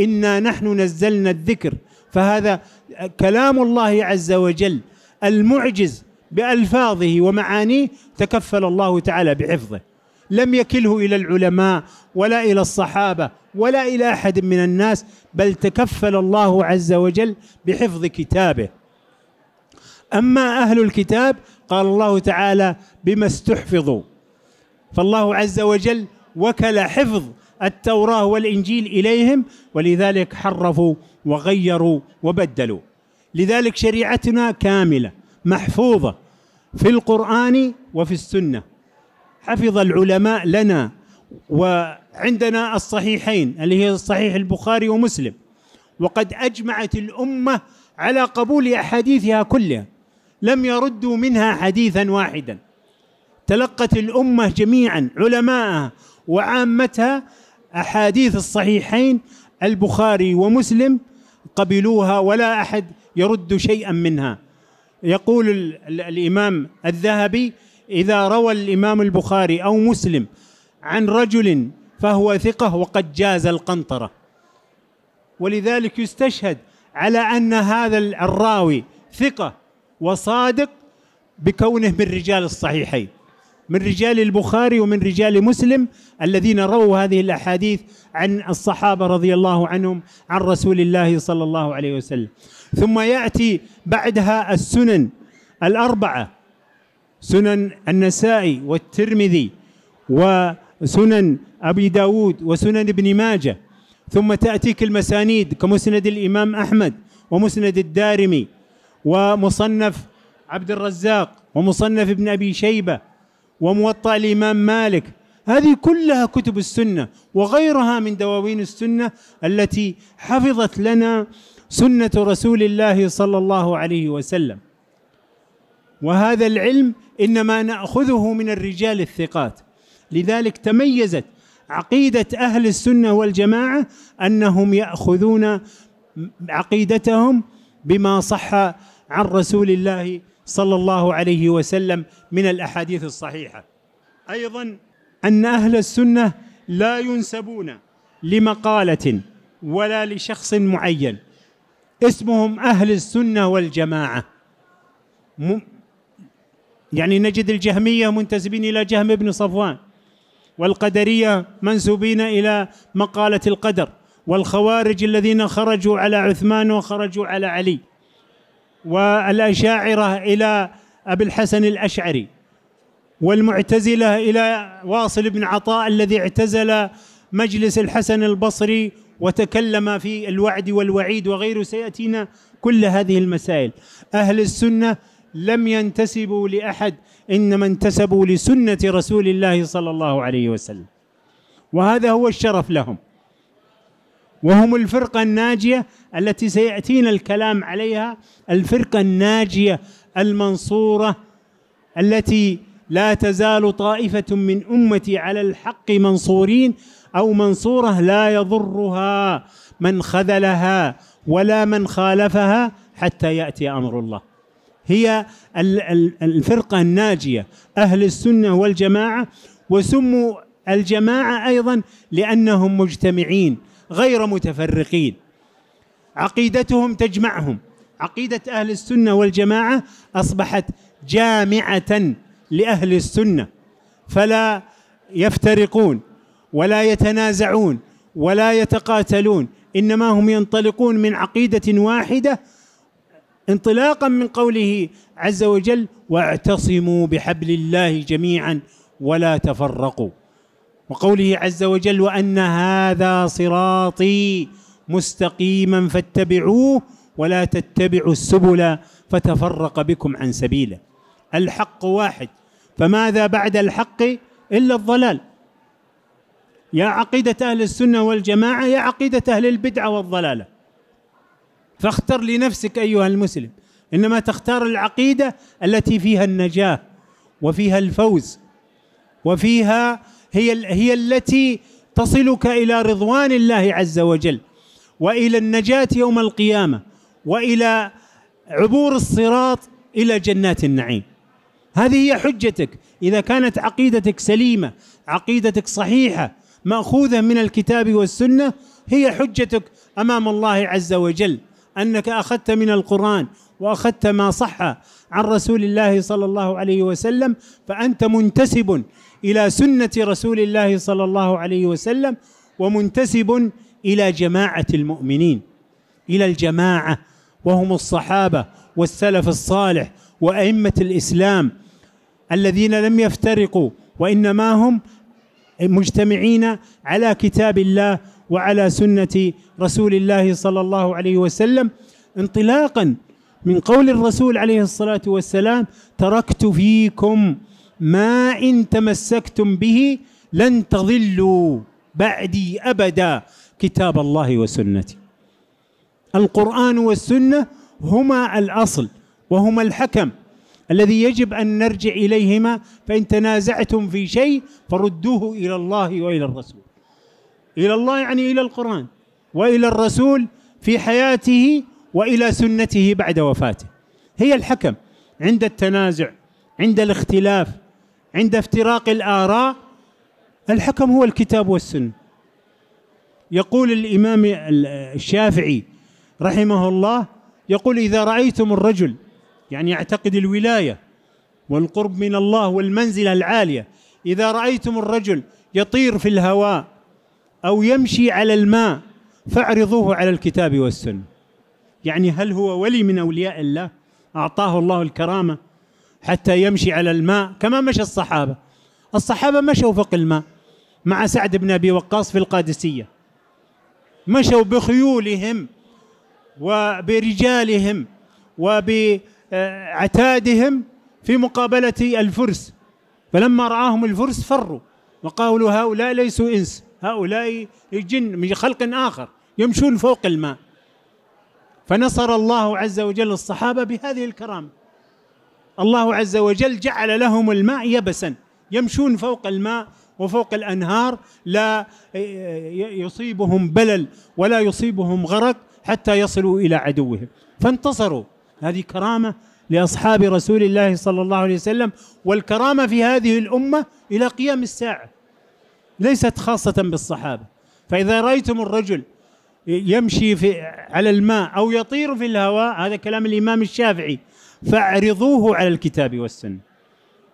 إنا نحن نزلنا الذكر فهذا كلام الله عز وجل المعجز بألفاظه ومعانيه تكفل الله تعالى بحفظه لم يكله إلى العلماء ولا إلى الصحابة ولا إلى أحد من الناس بل تكفل الله عز وجل بحفظ كتابه أما أهل الكتاب قال الله تعالى بما استحفظوا فالله عز وجل وكل حفظ التوراة والإنجيل إليهم ولذلك حرفوا وغيروا وبدلوا لذلك شريعتنا كاملة محفوظة في القرآن وفي السنة حفظ العلماء لنا وعندنا الصحيحين اللي هي صحيح البخاري ومسلم وقد أجمعت الأمة على قبول أحاديثها كلها لم يردوا منها حديثا واحدا تلقت الأمة جميعا علماءها وعامتها أحاديث الصحيحين البخاري ومسلم قبلوها ولا أحد يرد شيئا منها يقول الإمام الذهبي إذا روى الإمام البخاري أو مسلم عن رجل فهو ثقة وقد جاز القنطرة ولذلك يستشهد على أن هذا الراوي ثقة وصادق بكونه من رجال الصحيحين من رجال البخاري ومن رجال مسلم الذين رووا هذه الاحاديث عن الصحابه رضي الله عنهم عن رسول الله صلى الله عليه وسلم ثم ياتي بعدها السنن الاربعه سنن النسائي والترمذي وسنن ابي داود وسنن ابن ماجه ثم تاتيك المسانيد كمسند الامام احمد ومسند الدارمي ومصنف عبد الرزاق ومصنف ابن ابي شيبه وموطأ الامام مالك هذه كلها كتب السنه وغيرها من دواوين السنه التي حفظت لنا سنه رسول الله صلى الله عليه وسلم وهذا العلم انما ناخذه من الرجال الثقات لذلك تميزت عقيده اهل السنه والجماعه انهم ياخذون عقيدتهم بما صح عن رسول الله صلى الله عليه وسلم من الاحاديث الصحيحه ايضا ان اهل السنه لا ينسبون لمقاله ولا لشخص معين اسمهم اهل السنه والجماعه يعني نجد الجهميه منتسبين الى جهم بن صفوان والقدريه منسوبين الى مقاله القدر والخوارج الذين خرجوا على عثمان وخرجوا على علي والأشاعرة إلى أبي الحسن الأشعري والمعتزلة إلى واصل بن عطاء الذي اعتزل مجلس الحسن البصري وتكلم في الوعد والوعيد وغيره سيأتينا كل هذه المسائل أهل السنة لم ينتسبوا لأحد إنما انتسبوا لسنة رسول الله صلى الله عليه وسلم وهذا هو الشرف لهم وهم الفرقة الناجية التي سيأتينا الكلام عليها الفرقة الناجية المنصورة التي لا تزال طائفة من أمتي على الحق منصورين أو منصورة لا يضرها من خذلها ولا من خالفها حتى يأتي أمر الله هي الفرقة الناجية أهل السنة والجماعة وسموا الجماعة أيضا لأنهم مجتمعين غير متفرقين عقيدتهم تجمعهم عقيدة أهل السنة والجماعة أصبحت جامعة لأهل السنة فلا يفترقون ولا يتنازعون ولا يتقاتلون إنما هم ينطلقون من عقيدة واحدة انطلاقا من قوله عز وجل واعتصموا بحبل الله جميعا ولا تفرقوا وقوله عز وجل وان هذا صراطي مستقيما فاتبعوه ولا تتبعوا السبل فتفرق بكم عن سبيله الحق واحد فماذا بعد الحق الا الضلال يا عقيده اهل السنه والجماعه يا عقيده اهل البدعه والضلاله فاختر لنفسك ايها المسلم انما تختار العقيده التي فيها النجاه وفيها الفوز وفيها هي هي التي تصلك الى رضوان الله عز وجل والى النجاه يوم القيامه والى عبور الصراط الى جنات النعيم هذه هي حجتك اذا كانت عقيدتك سليمه عقيدتك صحيحه ماخوذه من الكتاب والسنه هي حجتك امام الله عز وجل انك اخذت من القران واخذت ما صح عن رسول الله صلى الله عليه وسلم فانت منتسب الى سنه رسول الله صلى الله عليه وسلم ومنتسب الى جماعه المؤمنين الى الجماعه وهم الصحابه والسلف الصالح وائمه الاسلام الذين لم يفترقوا وانما هم مجتمعين على كتاب الله وعلى سنه رسول الله صلى الله عليه وسلم انطلاقا من قول الرسول عليه الصلاه والسلام تركت فيكم ما إن تمسكتم به لن تضلوا بعدي أبدا كتاب الله وسنتي القرآن والسنة هما الأصل وهما الحكم الذي يجب أن نرجع إليهما فإن تنازعتم في شيء فردوه إلى الله وإلى الرسول إلى الله يعني إلى القرآن وإلى الرسول في حياته وإلى سنته بعد وفاته هي الحكم عند التنازع عند الاختلاف عند افتراق الآراء الحكم هو الكتاب والسنة يقول الإمام الشافعي رحمه الله يقول إذا رأيتم الرجل يعني يعتقد الولاية والقرب من الله والمنزلة العالية إذا رأيتم الرجل يطير في الهواء أو يمشي على الماء فاعرضوه على الكتاب والسنة يعني هل هو ولي من أولياء الله أعطاه الله الكرامة حتى يمشي على الماء كما مشى الصحابة الصحابة مشوا فوق الماء مع سعد بن أبي وقاص في القادسية مشوا بخيولهم وبرجالهم وبعتادهم في مقابلة الفرس فلما رآهم الفرس فروا وقالوا هؤلاء ليسوا إنس هؤلاء جن من خلق آخر يمشون فوق الماء فنصر الله عز وجل الصحابة بهذه الكرامة الله عز وجل جعل لهم الماء يبسا يمشون فوق الماء وفوق الانهار لا يصيبهم بلل ولا يصيبهم غرق حتى يصلوا الى عدوهم فانتصروا هذه كرامه لاصحاب رسول الله صلى الله عليه وسلم والكرامه في هذه الامه الى قيام الساعه ليست خاصه بالصحابه فاذا رايتم الرجل يمشي في على الماء او يطير في الهواء هذا كلام الامام الشافعي فاعرضوه على الكتاب والسنه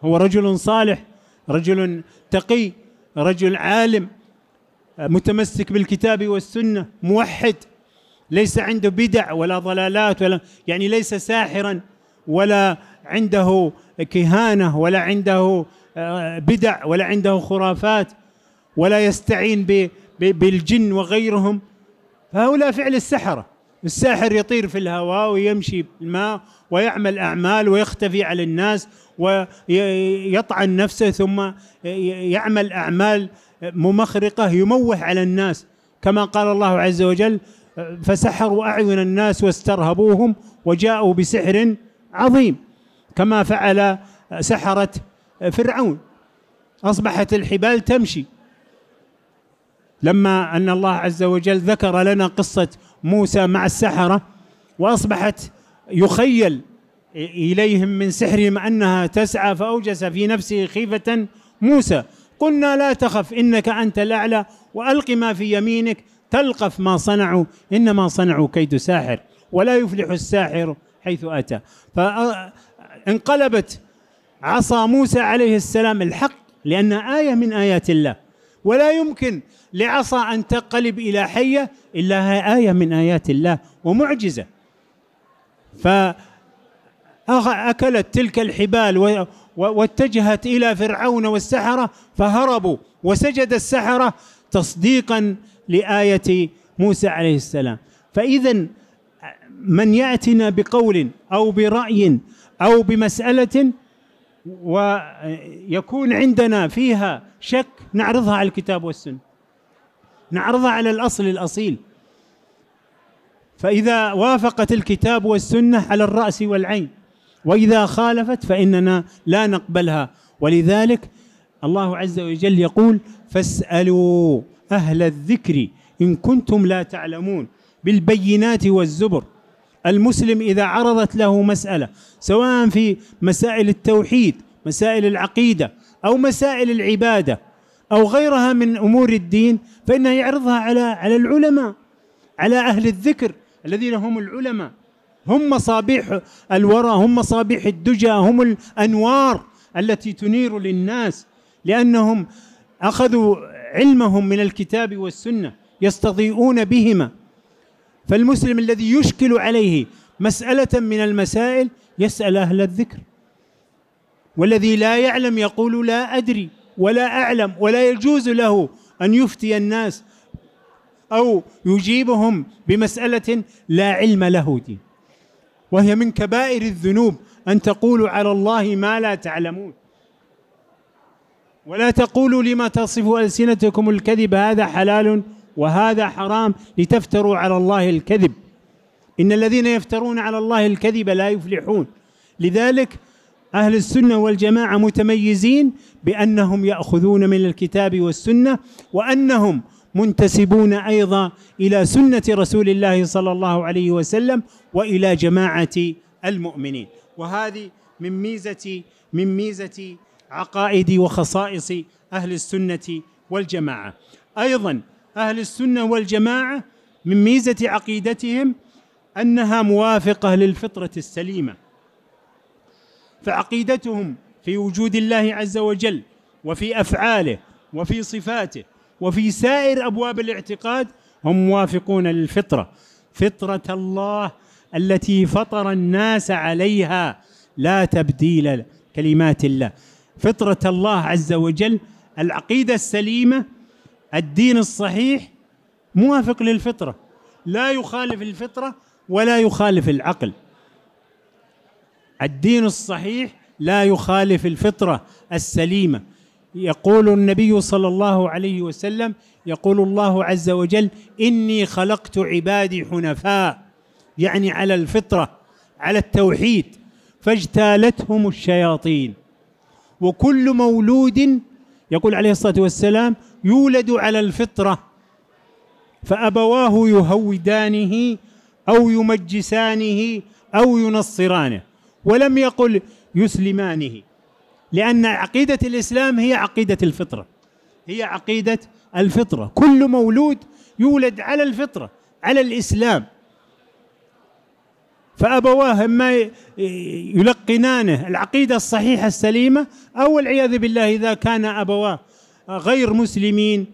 هو رجل صالح رجل تقي رجل عالم متمسك بالكتاب والسنه موحد ليس عنده بدع ولا ضلالات ولا يعني ليس ساحرا ولا عنده كهانه ولا عنده آه، بدع ولا عنده خرافات ولا يستعين بالجن وغيرهم فهؤلاء فعل السحره الساحر يطير في الهواء ويمشي بالماء ويعمل أعمال ويختفي على الناس ويطعن نفسه ثم يعمل أعمال ممخرقة يموه على الناس كما قال الله عز وجل فسحروا أعين الناس واسترهبوهم وجاءوا بسحر عظيم كما فعل سحرة فرعون أصبحت الحبال تمشي لما أن الله عز وجل ذكر لنا قصة موسى مع السحرة وأصبحت يخيل إليهم من سحرهم أنها تسعى فأوجس في نفسه خيفة موسى قلنا لا تخف إنك أنت الأعلى وألق ما في يمينك تلقف ما صنعوا إنما صنعوا كيد ساحر ولا يفلح الساحر حيث أتى فانقلبت عصا موسى عليه السلام الحق لأنها آية من آيات الله ولا يمكن لعصا أن تقلب إلى حية إلا هي آية من آيات الله ومعجزة فأكلت تلك الحبال واتجهت إلى فرعون والسحرة فهربوا وسجد السحرة تصديقا لآية موسى عليه السلام فإذا من يأتنا بقول أو برأي أو بمسألة ويكون عندنا فيها شك نعرضها على الكتاب والسنه نعرضها على الأصل الأصيل فإذا وافقت الكتاب والسنة على الرأس والعين وإذا خالفت فإننا لا نقبلها ولذلك الله عز وجل يقول فاسألوا أهل الذكر إن كنتم لا تعلمون بالبينات والزبر المسلم إذا عرضت له مسألة سواء في مسائل التوحيد مسائل العقيدة أو مسائل العبادة او غيرها من امور الدين فانه يعرضها على على العلماء على اهل الذكر الذين هم العلماء هم مصابيح الورى هم مصابيح الدجى هم الانوار التي تنير للناس لانهم اخذوا علمهم من الكتاب والسنه يستضيئون بهما فالمسلم الذي يشكل عليه مساله من المسائل يسال اهل الذكر والذي لا يعلم يقول لا ادري ولا اعلم ولا يجوز له ان يفتي الناس او يجيبهم بمساله لا علم له دي وهي من كبائر الذنوب ان تقولوا على الله ما لا تعلمون ولا تقولوا لما تصف السنتكم الكذب هذا حلال وهذا حرام لتفتروا على الله الكذب ان الذين يفترون على الله الكذب لا يفلحون لذلك أهل السنة والجماعة متميزين بأنهم يأخذون من الكتاب والسنة وأنهم منتسبون أيضا إلى سنة رسول الله صلى الله عليه وسلم وإلى جماعة المؤمنين وهذه من ميزة من ميزة عقائد وخصائص أهل السنة والجماعة أيضا أهل السنة والجماعة من ميزة عقيدتهم أنها موافقة للفطرة السليمة فعقيدتهم في وجود الله عز وجل وفي افعاله وفي صفاته وفي سائر ابواب الاعتقاد هم موافقون للفطره فطره الله التي فطر الناس عليها لا تبديل كلمات الله فطره الله عز وجل العقيده السليمه الدين الصحيح موافق للفطره لا يخالف الفطره ولا يخالف العقل الدين الصحيح لا يخالف الفطره السليمه يقول النبي صلى الله عليه وسلم يقول الله عز وجل اني خلقت عبادي حنفاء يعني على الفطره على التوحيد فاجتالتهم الشياطين وكل مولود يقول عليه الصلاه والسلام يولد على الفطره فابواه يهودانه او يمجسانه او ينصرانه ولم يقل يسلمانه لأن عقيدة الإسلام هي عقيدة الفطرة هي عقيدة الفطرة كل مولود يولد على الفطرة على الإسلام فأبواه إما يلقنانه العقيدة الصحيحة السليمة أو والعياذ بالله إذا كان أبواه غير مسلمين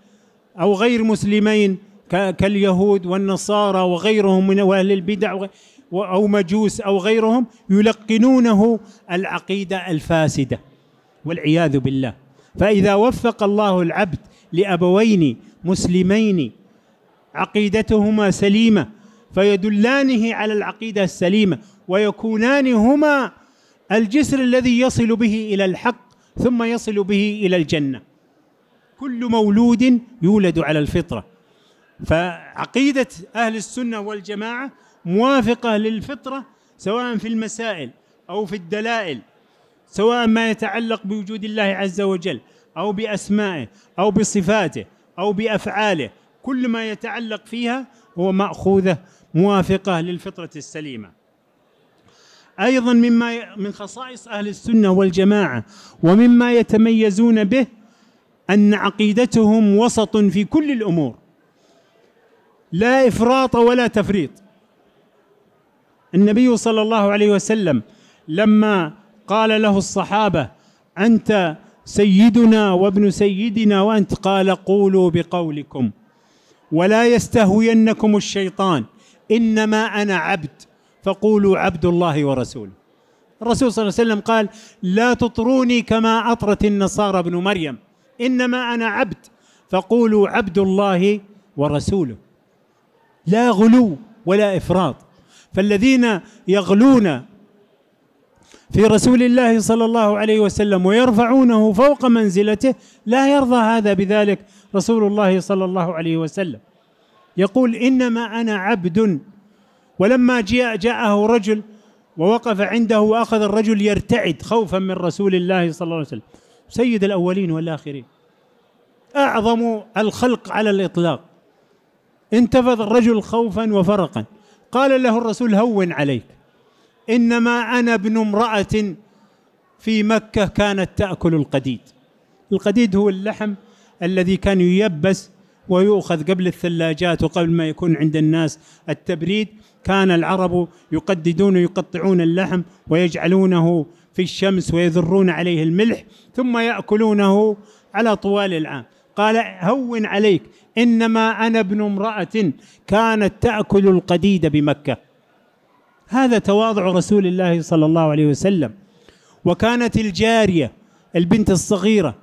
أو غير مسلمين كاليهود والنصارى وغيرهم من أهل البدع وغير أو مجوس أو غيرهم يلقنونه العقيدة الفاسدة والعياذ بالله فإذا وفق الله العبد لأبوين مسلمين عقيدتهما سليمة فيدلانه على العقيدة السليمة ويكونان هما الجسر الذي يصل به إلى الحق ثم يصل به إلى الجنة كل مولود يولد على الفطرة فعقيدة أهل السنة والجماعة موافقة للفطرة سواء في المسائل أو في الدلائل سواء ما يتعلق بوجود الله عز وجل أو بأسمائه أو بصفاته أو بأفعاله كل ما يتعلق فيها هو مأخوذة موافقة للفطرة السليمة أيضا مما من خصائص أهل السنة والجماعة ومما يتميزون به أن عقيدتهم وسط في كل الأمور لا إفراط ولا تفريط النبي صلى الله عليه وسلم لما قال له الصحابه انت سيدنا وابن سيدنا وانت قال قولوا بقولكم ولا يستهوينكم الشيطان انما انا عبد فقولوا عبد الله ورسوله الرسول صلى الله عليه وسلم قال لا تطروني كما اطرت النصارى ابن مريم انما انا عبد فقولوا عبد الله ورسوله لا غلو ولا افراط فالذين يغلون في رسول الله صلى الله عليه وسلم ويرفعونه فوق منزلته لا يرضى هذا بذلك رسول الله صلى الله عليه وسلم يقول انما انا عبد ولما جاء جاءه رجل ووقف عنده واخذ الرجل يرتعد خوفا من رسول الله صلى الله عليه وسلم سيد الاولين والاخرين اعظم الخلق على الاطلاق انتفض الرجل خوفا وفرقا قال له الرسول هون عليك انما انا ابن امراه في مكه كانت تاكل القديد القديد هو اللحم الذي كان ييبس ويؤخذ قبل الثلاجات وقبل ما يكون عند الناس التبريد كان العرب يقددون يقطعون اللحم ويجعلونه في الشمس ويذرون عليه الملح ثم ياكلونه على طوال العام قال هون عليك انما انا ابن امراه كانت تاكل القديد بمكه هذا تواضع رسول الله صلى الله عليه وسلم وكانت الجاريه البنت الصغيره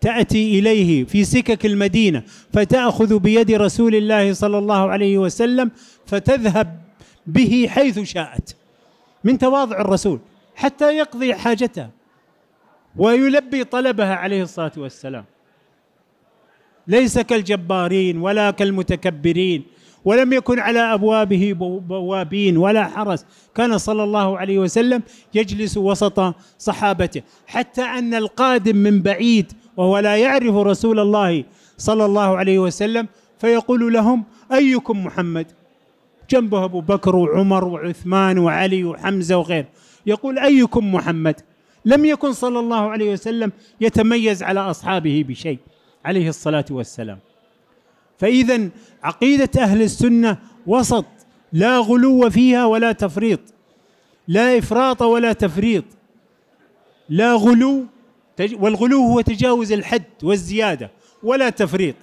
تاتي اليه في سكك المدينه فتاخذ بيد رسول الله صلى الله عليه وسلم فتذهب به حيث شاءت من تواضع الرسول حتى يقضي حاجتها ويلبي طلبها عليه الصلاه والسلام ليس كالجبارين ولا كالمتكبرين ولم يكن على ابوابه بوابين ولا حرس كان صلى الله عليه وسلم يجلس وسط صحابته حتى ان القادم من بعيد وهو لا يعرف رسول الله صلى الله عليه وسلم فيقول لهم ايكم محمد جنبه ابو بكر وعمر وعثمان وعلي وحمزه وغير يقول ايكم محمد لم يكن صلى الله عليه وسلم يتميز على اصحابه بشيء عليه الصلاة والسلام فإذا عقيدة أهل السنة وسط لا غلو فيها ولا تفريط لا إفراط ولا تفريط لا غلو والغلو هو تجاوز الحد والزيادة ولا تفريط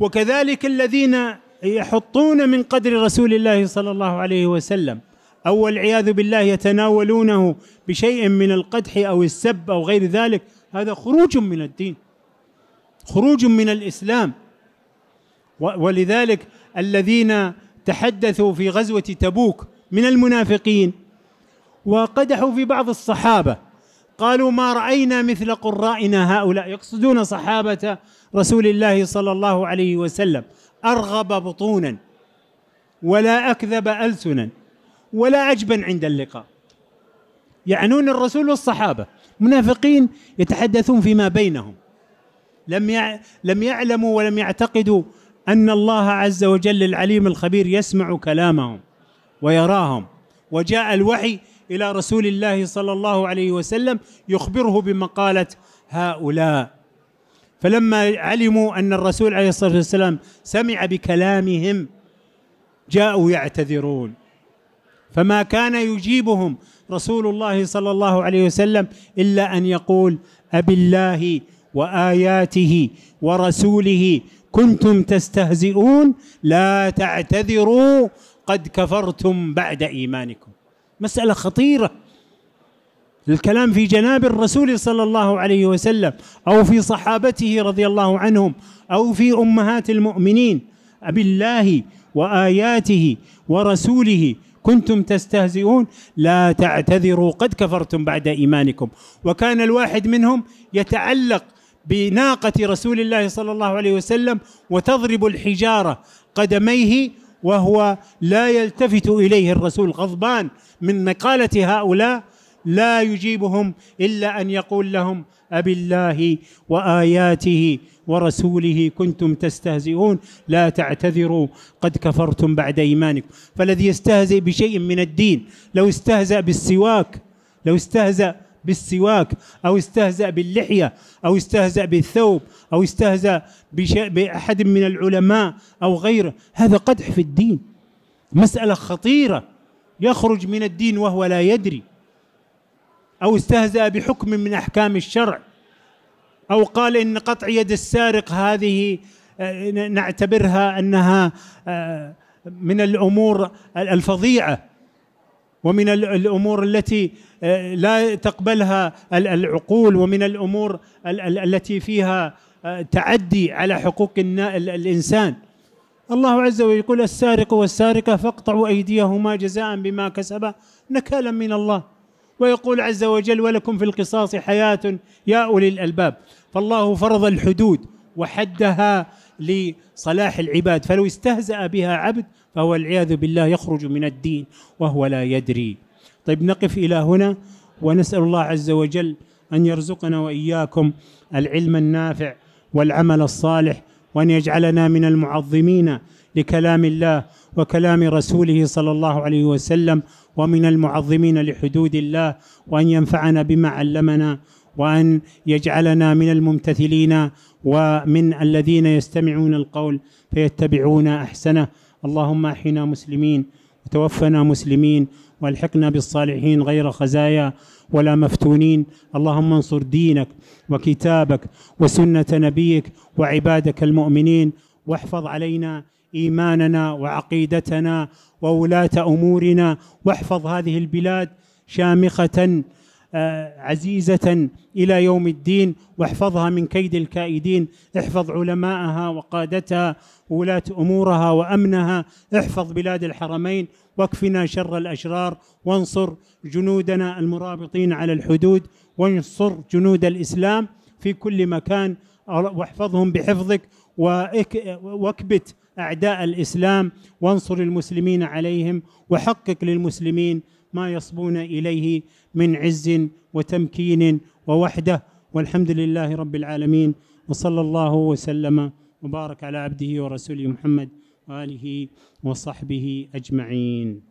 وكذلك الذين يحطون من قدر رسول الله صلى الله عليه وسلم أو والعياذ بالله يتناولونه بشيء من القدح أو السب أو غير ذلك هذا خروج من الدين خروج من الاسلام ولذلك الذين تحدثوا في غزوه تبوك من المنافقين وقدحوا في بعض الصحابه قالوا ما راينا مثل قرائنا هؤلاء يقصدون صحابه رسول الله صلى الله عليه وسلم ارغب بطونا ولا اكذب السنا ولا عجبا عند اللقاء يعنون الرسول والصحابه منافقين يتحدثون فيما بينهم لم يع... لم يعلموا ولم يعتقدوا ان الله عز وجل العليم الخبير يسمع كلامهم ويراهم وجاء الوحي الى رسول الله صلى الله عليه وسلم يخبره بمقاله هؤلاء فلما علموا ان الرسول عليه الصلاه والسلام سمع بكلامهم جاءوا يعتذرون فما كان يجيبهم رسول الله صلى الله عليه وسلم الا ان يقول أبالله واياته ورسوله كنتم تستهزئون لا تعتذروا قد كفرتم بعد ايمانكم مساله خطيره الكلام في جناب الرسول صلى الله عليه وسلم او في صحابته رضي الله عنهم او في امهات المؤمنين بالله واياته ورسوله كنتم تستهزئون لا تعتذروا قد كفرتم بعد ايمانكم وكان الواحد منهم يتعلق بناقة رسول الله صلى الله عليه وسلم وتضرب الحجارة قدميه وهو لا يلتفت إليه الرسول غضبان من نقالة هؤلاء لا يجيبهم إلا أن يقول لهم أب الله وآياته ورسوله كنتم تستهزئون لا تعتذروا قد كفرتم بعد إيمانكم فالذي يستهزئ بشيء من الدين لو استهزأ بالسواك لو استهزأ بالسواك أو استهزأ باللحية أو استهزأ بالثوب أو استهزأ بأحد من العلماء أو غيره هذا قدح في الدين مسألة خطيرة يخرج من الدين وهو لا يدري أو استهزأ بحكم من أحكام الشرع أو قال إن قطع يد السارق هذه آه، نعتبرها أنها آه، من الأمور الفظيعة ومن الأمور التي لا تقبلها العقول ومن الامور التي فيها آه، تعدي على حقوق الانسان الله عز وجل يقول السارق والسارقه فاقطعوا ايديهما جزاء بما كسبا نكالا من الله ويقول عز وجل ولكم في القصاص حياه يا اولي الالباب فالله فرض الحدود وحدها لصلاح العباد فلو استهزأ بها عبد فهو والعياذ بالله يخرج من الدين وهو لا يدري طيب نقف إلى هنا ونسأل الله عز وجل أن يرزقنا وإياكم العلم النافع والعمل الصالح وأن يجعلنا من المعظمين لكلام الله وكلام رسوله صلى الله عليه وسلم ومن المعظمين لحدود الله وأن ينفعنا بما علمنا وأن يجعلنا من الممتثلين ومن الذين يستمعون القول فيتبعون أحسنه اللهم أحينا مسلمين وتوفنا مسلمين والحقنا بالصالحين غير خزايا ولا مفتونين اللهم انصر دينك وكتابك وسنة نبيك وعبادك المؤمنين واحفظ علينا إيماننا وعقيدتنا وولاة أمورنا واحفظ هذه البلاد شامخة آه، عزيزة إلى يوم الدين واحفظها من كيد الكائدين احفظ علماءها وقادتها ولاة أمورها وأمنها احفظ بلاد الحرمين واكفنا شر الأشرار وانصر جنودنا المرابطين على الحدود وانصر جنود الإسلام في كل مكان واحفظهم بحفظك واكبت أعداء الإسلام وانصر المسلمين عليهم وحقق للمسلمين ما يصبون إليه من عز وتمكين ووحدة والحمد لله رب العالمين وصلى الله وسلم وبارك على عبده ورسوله محمد وآله وصحبه أجمعين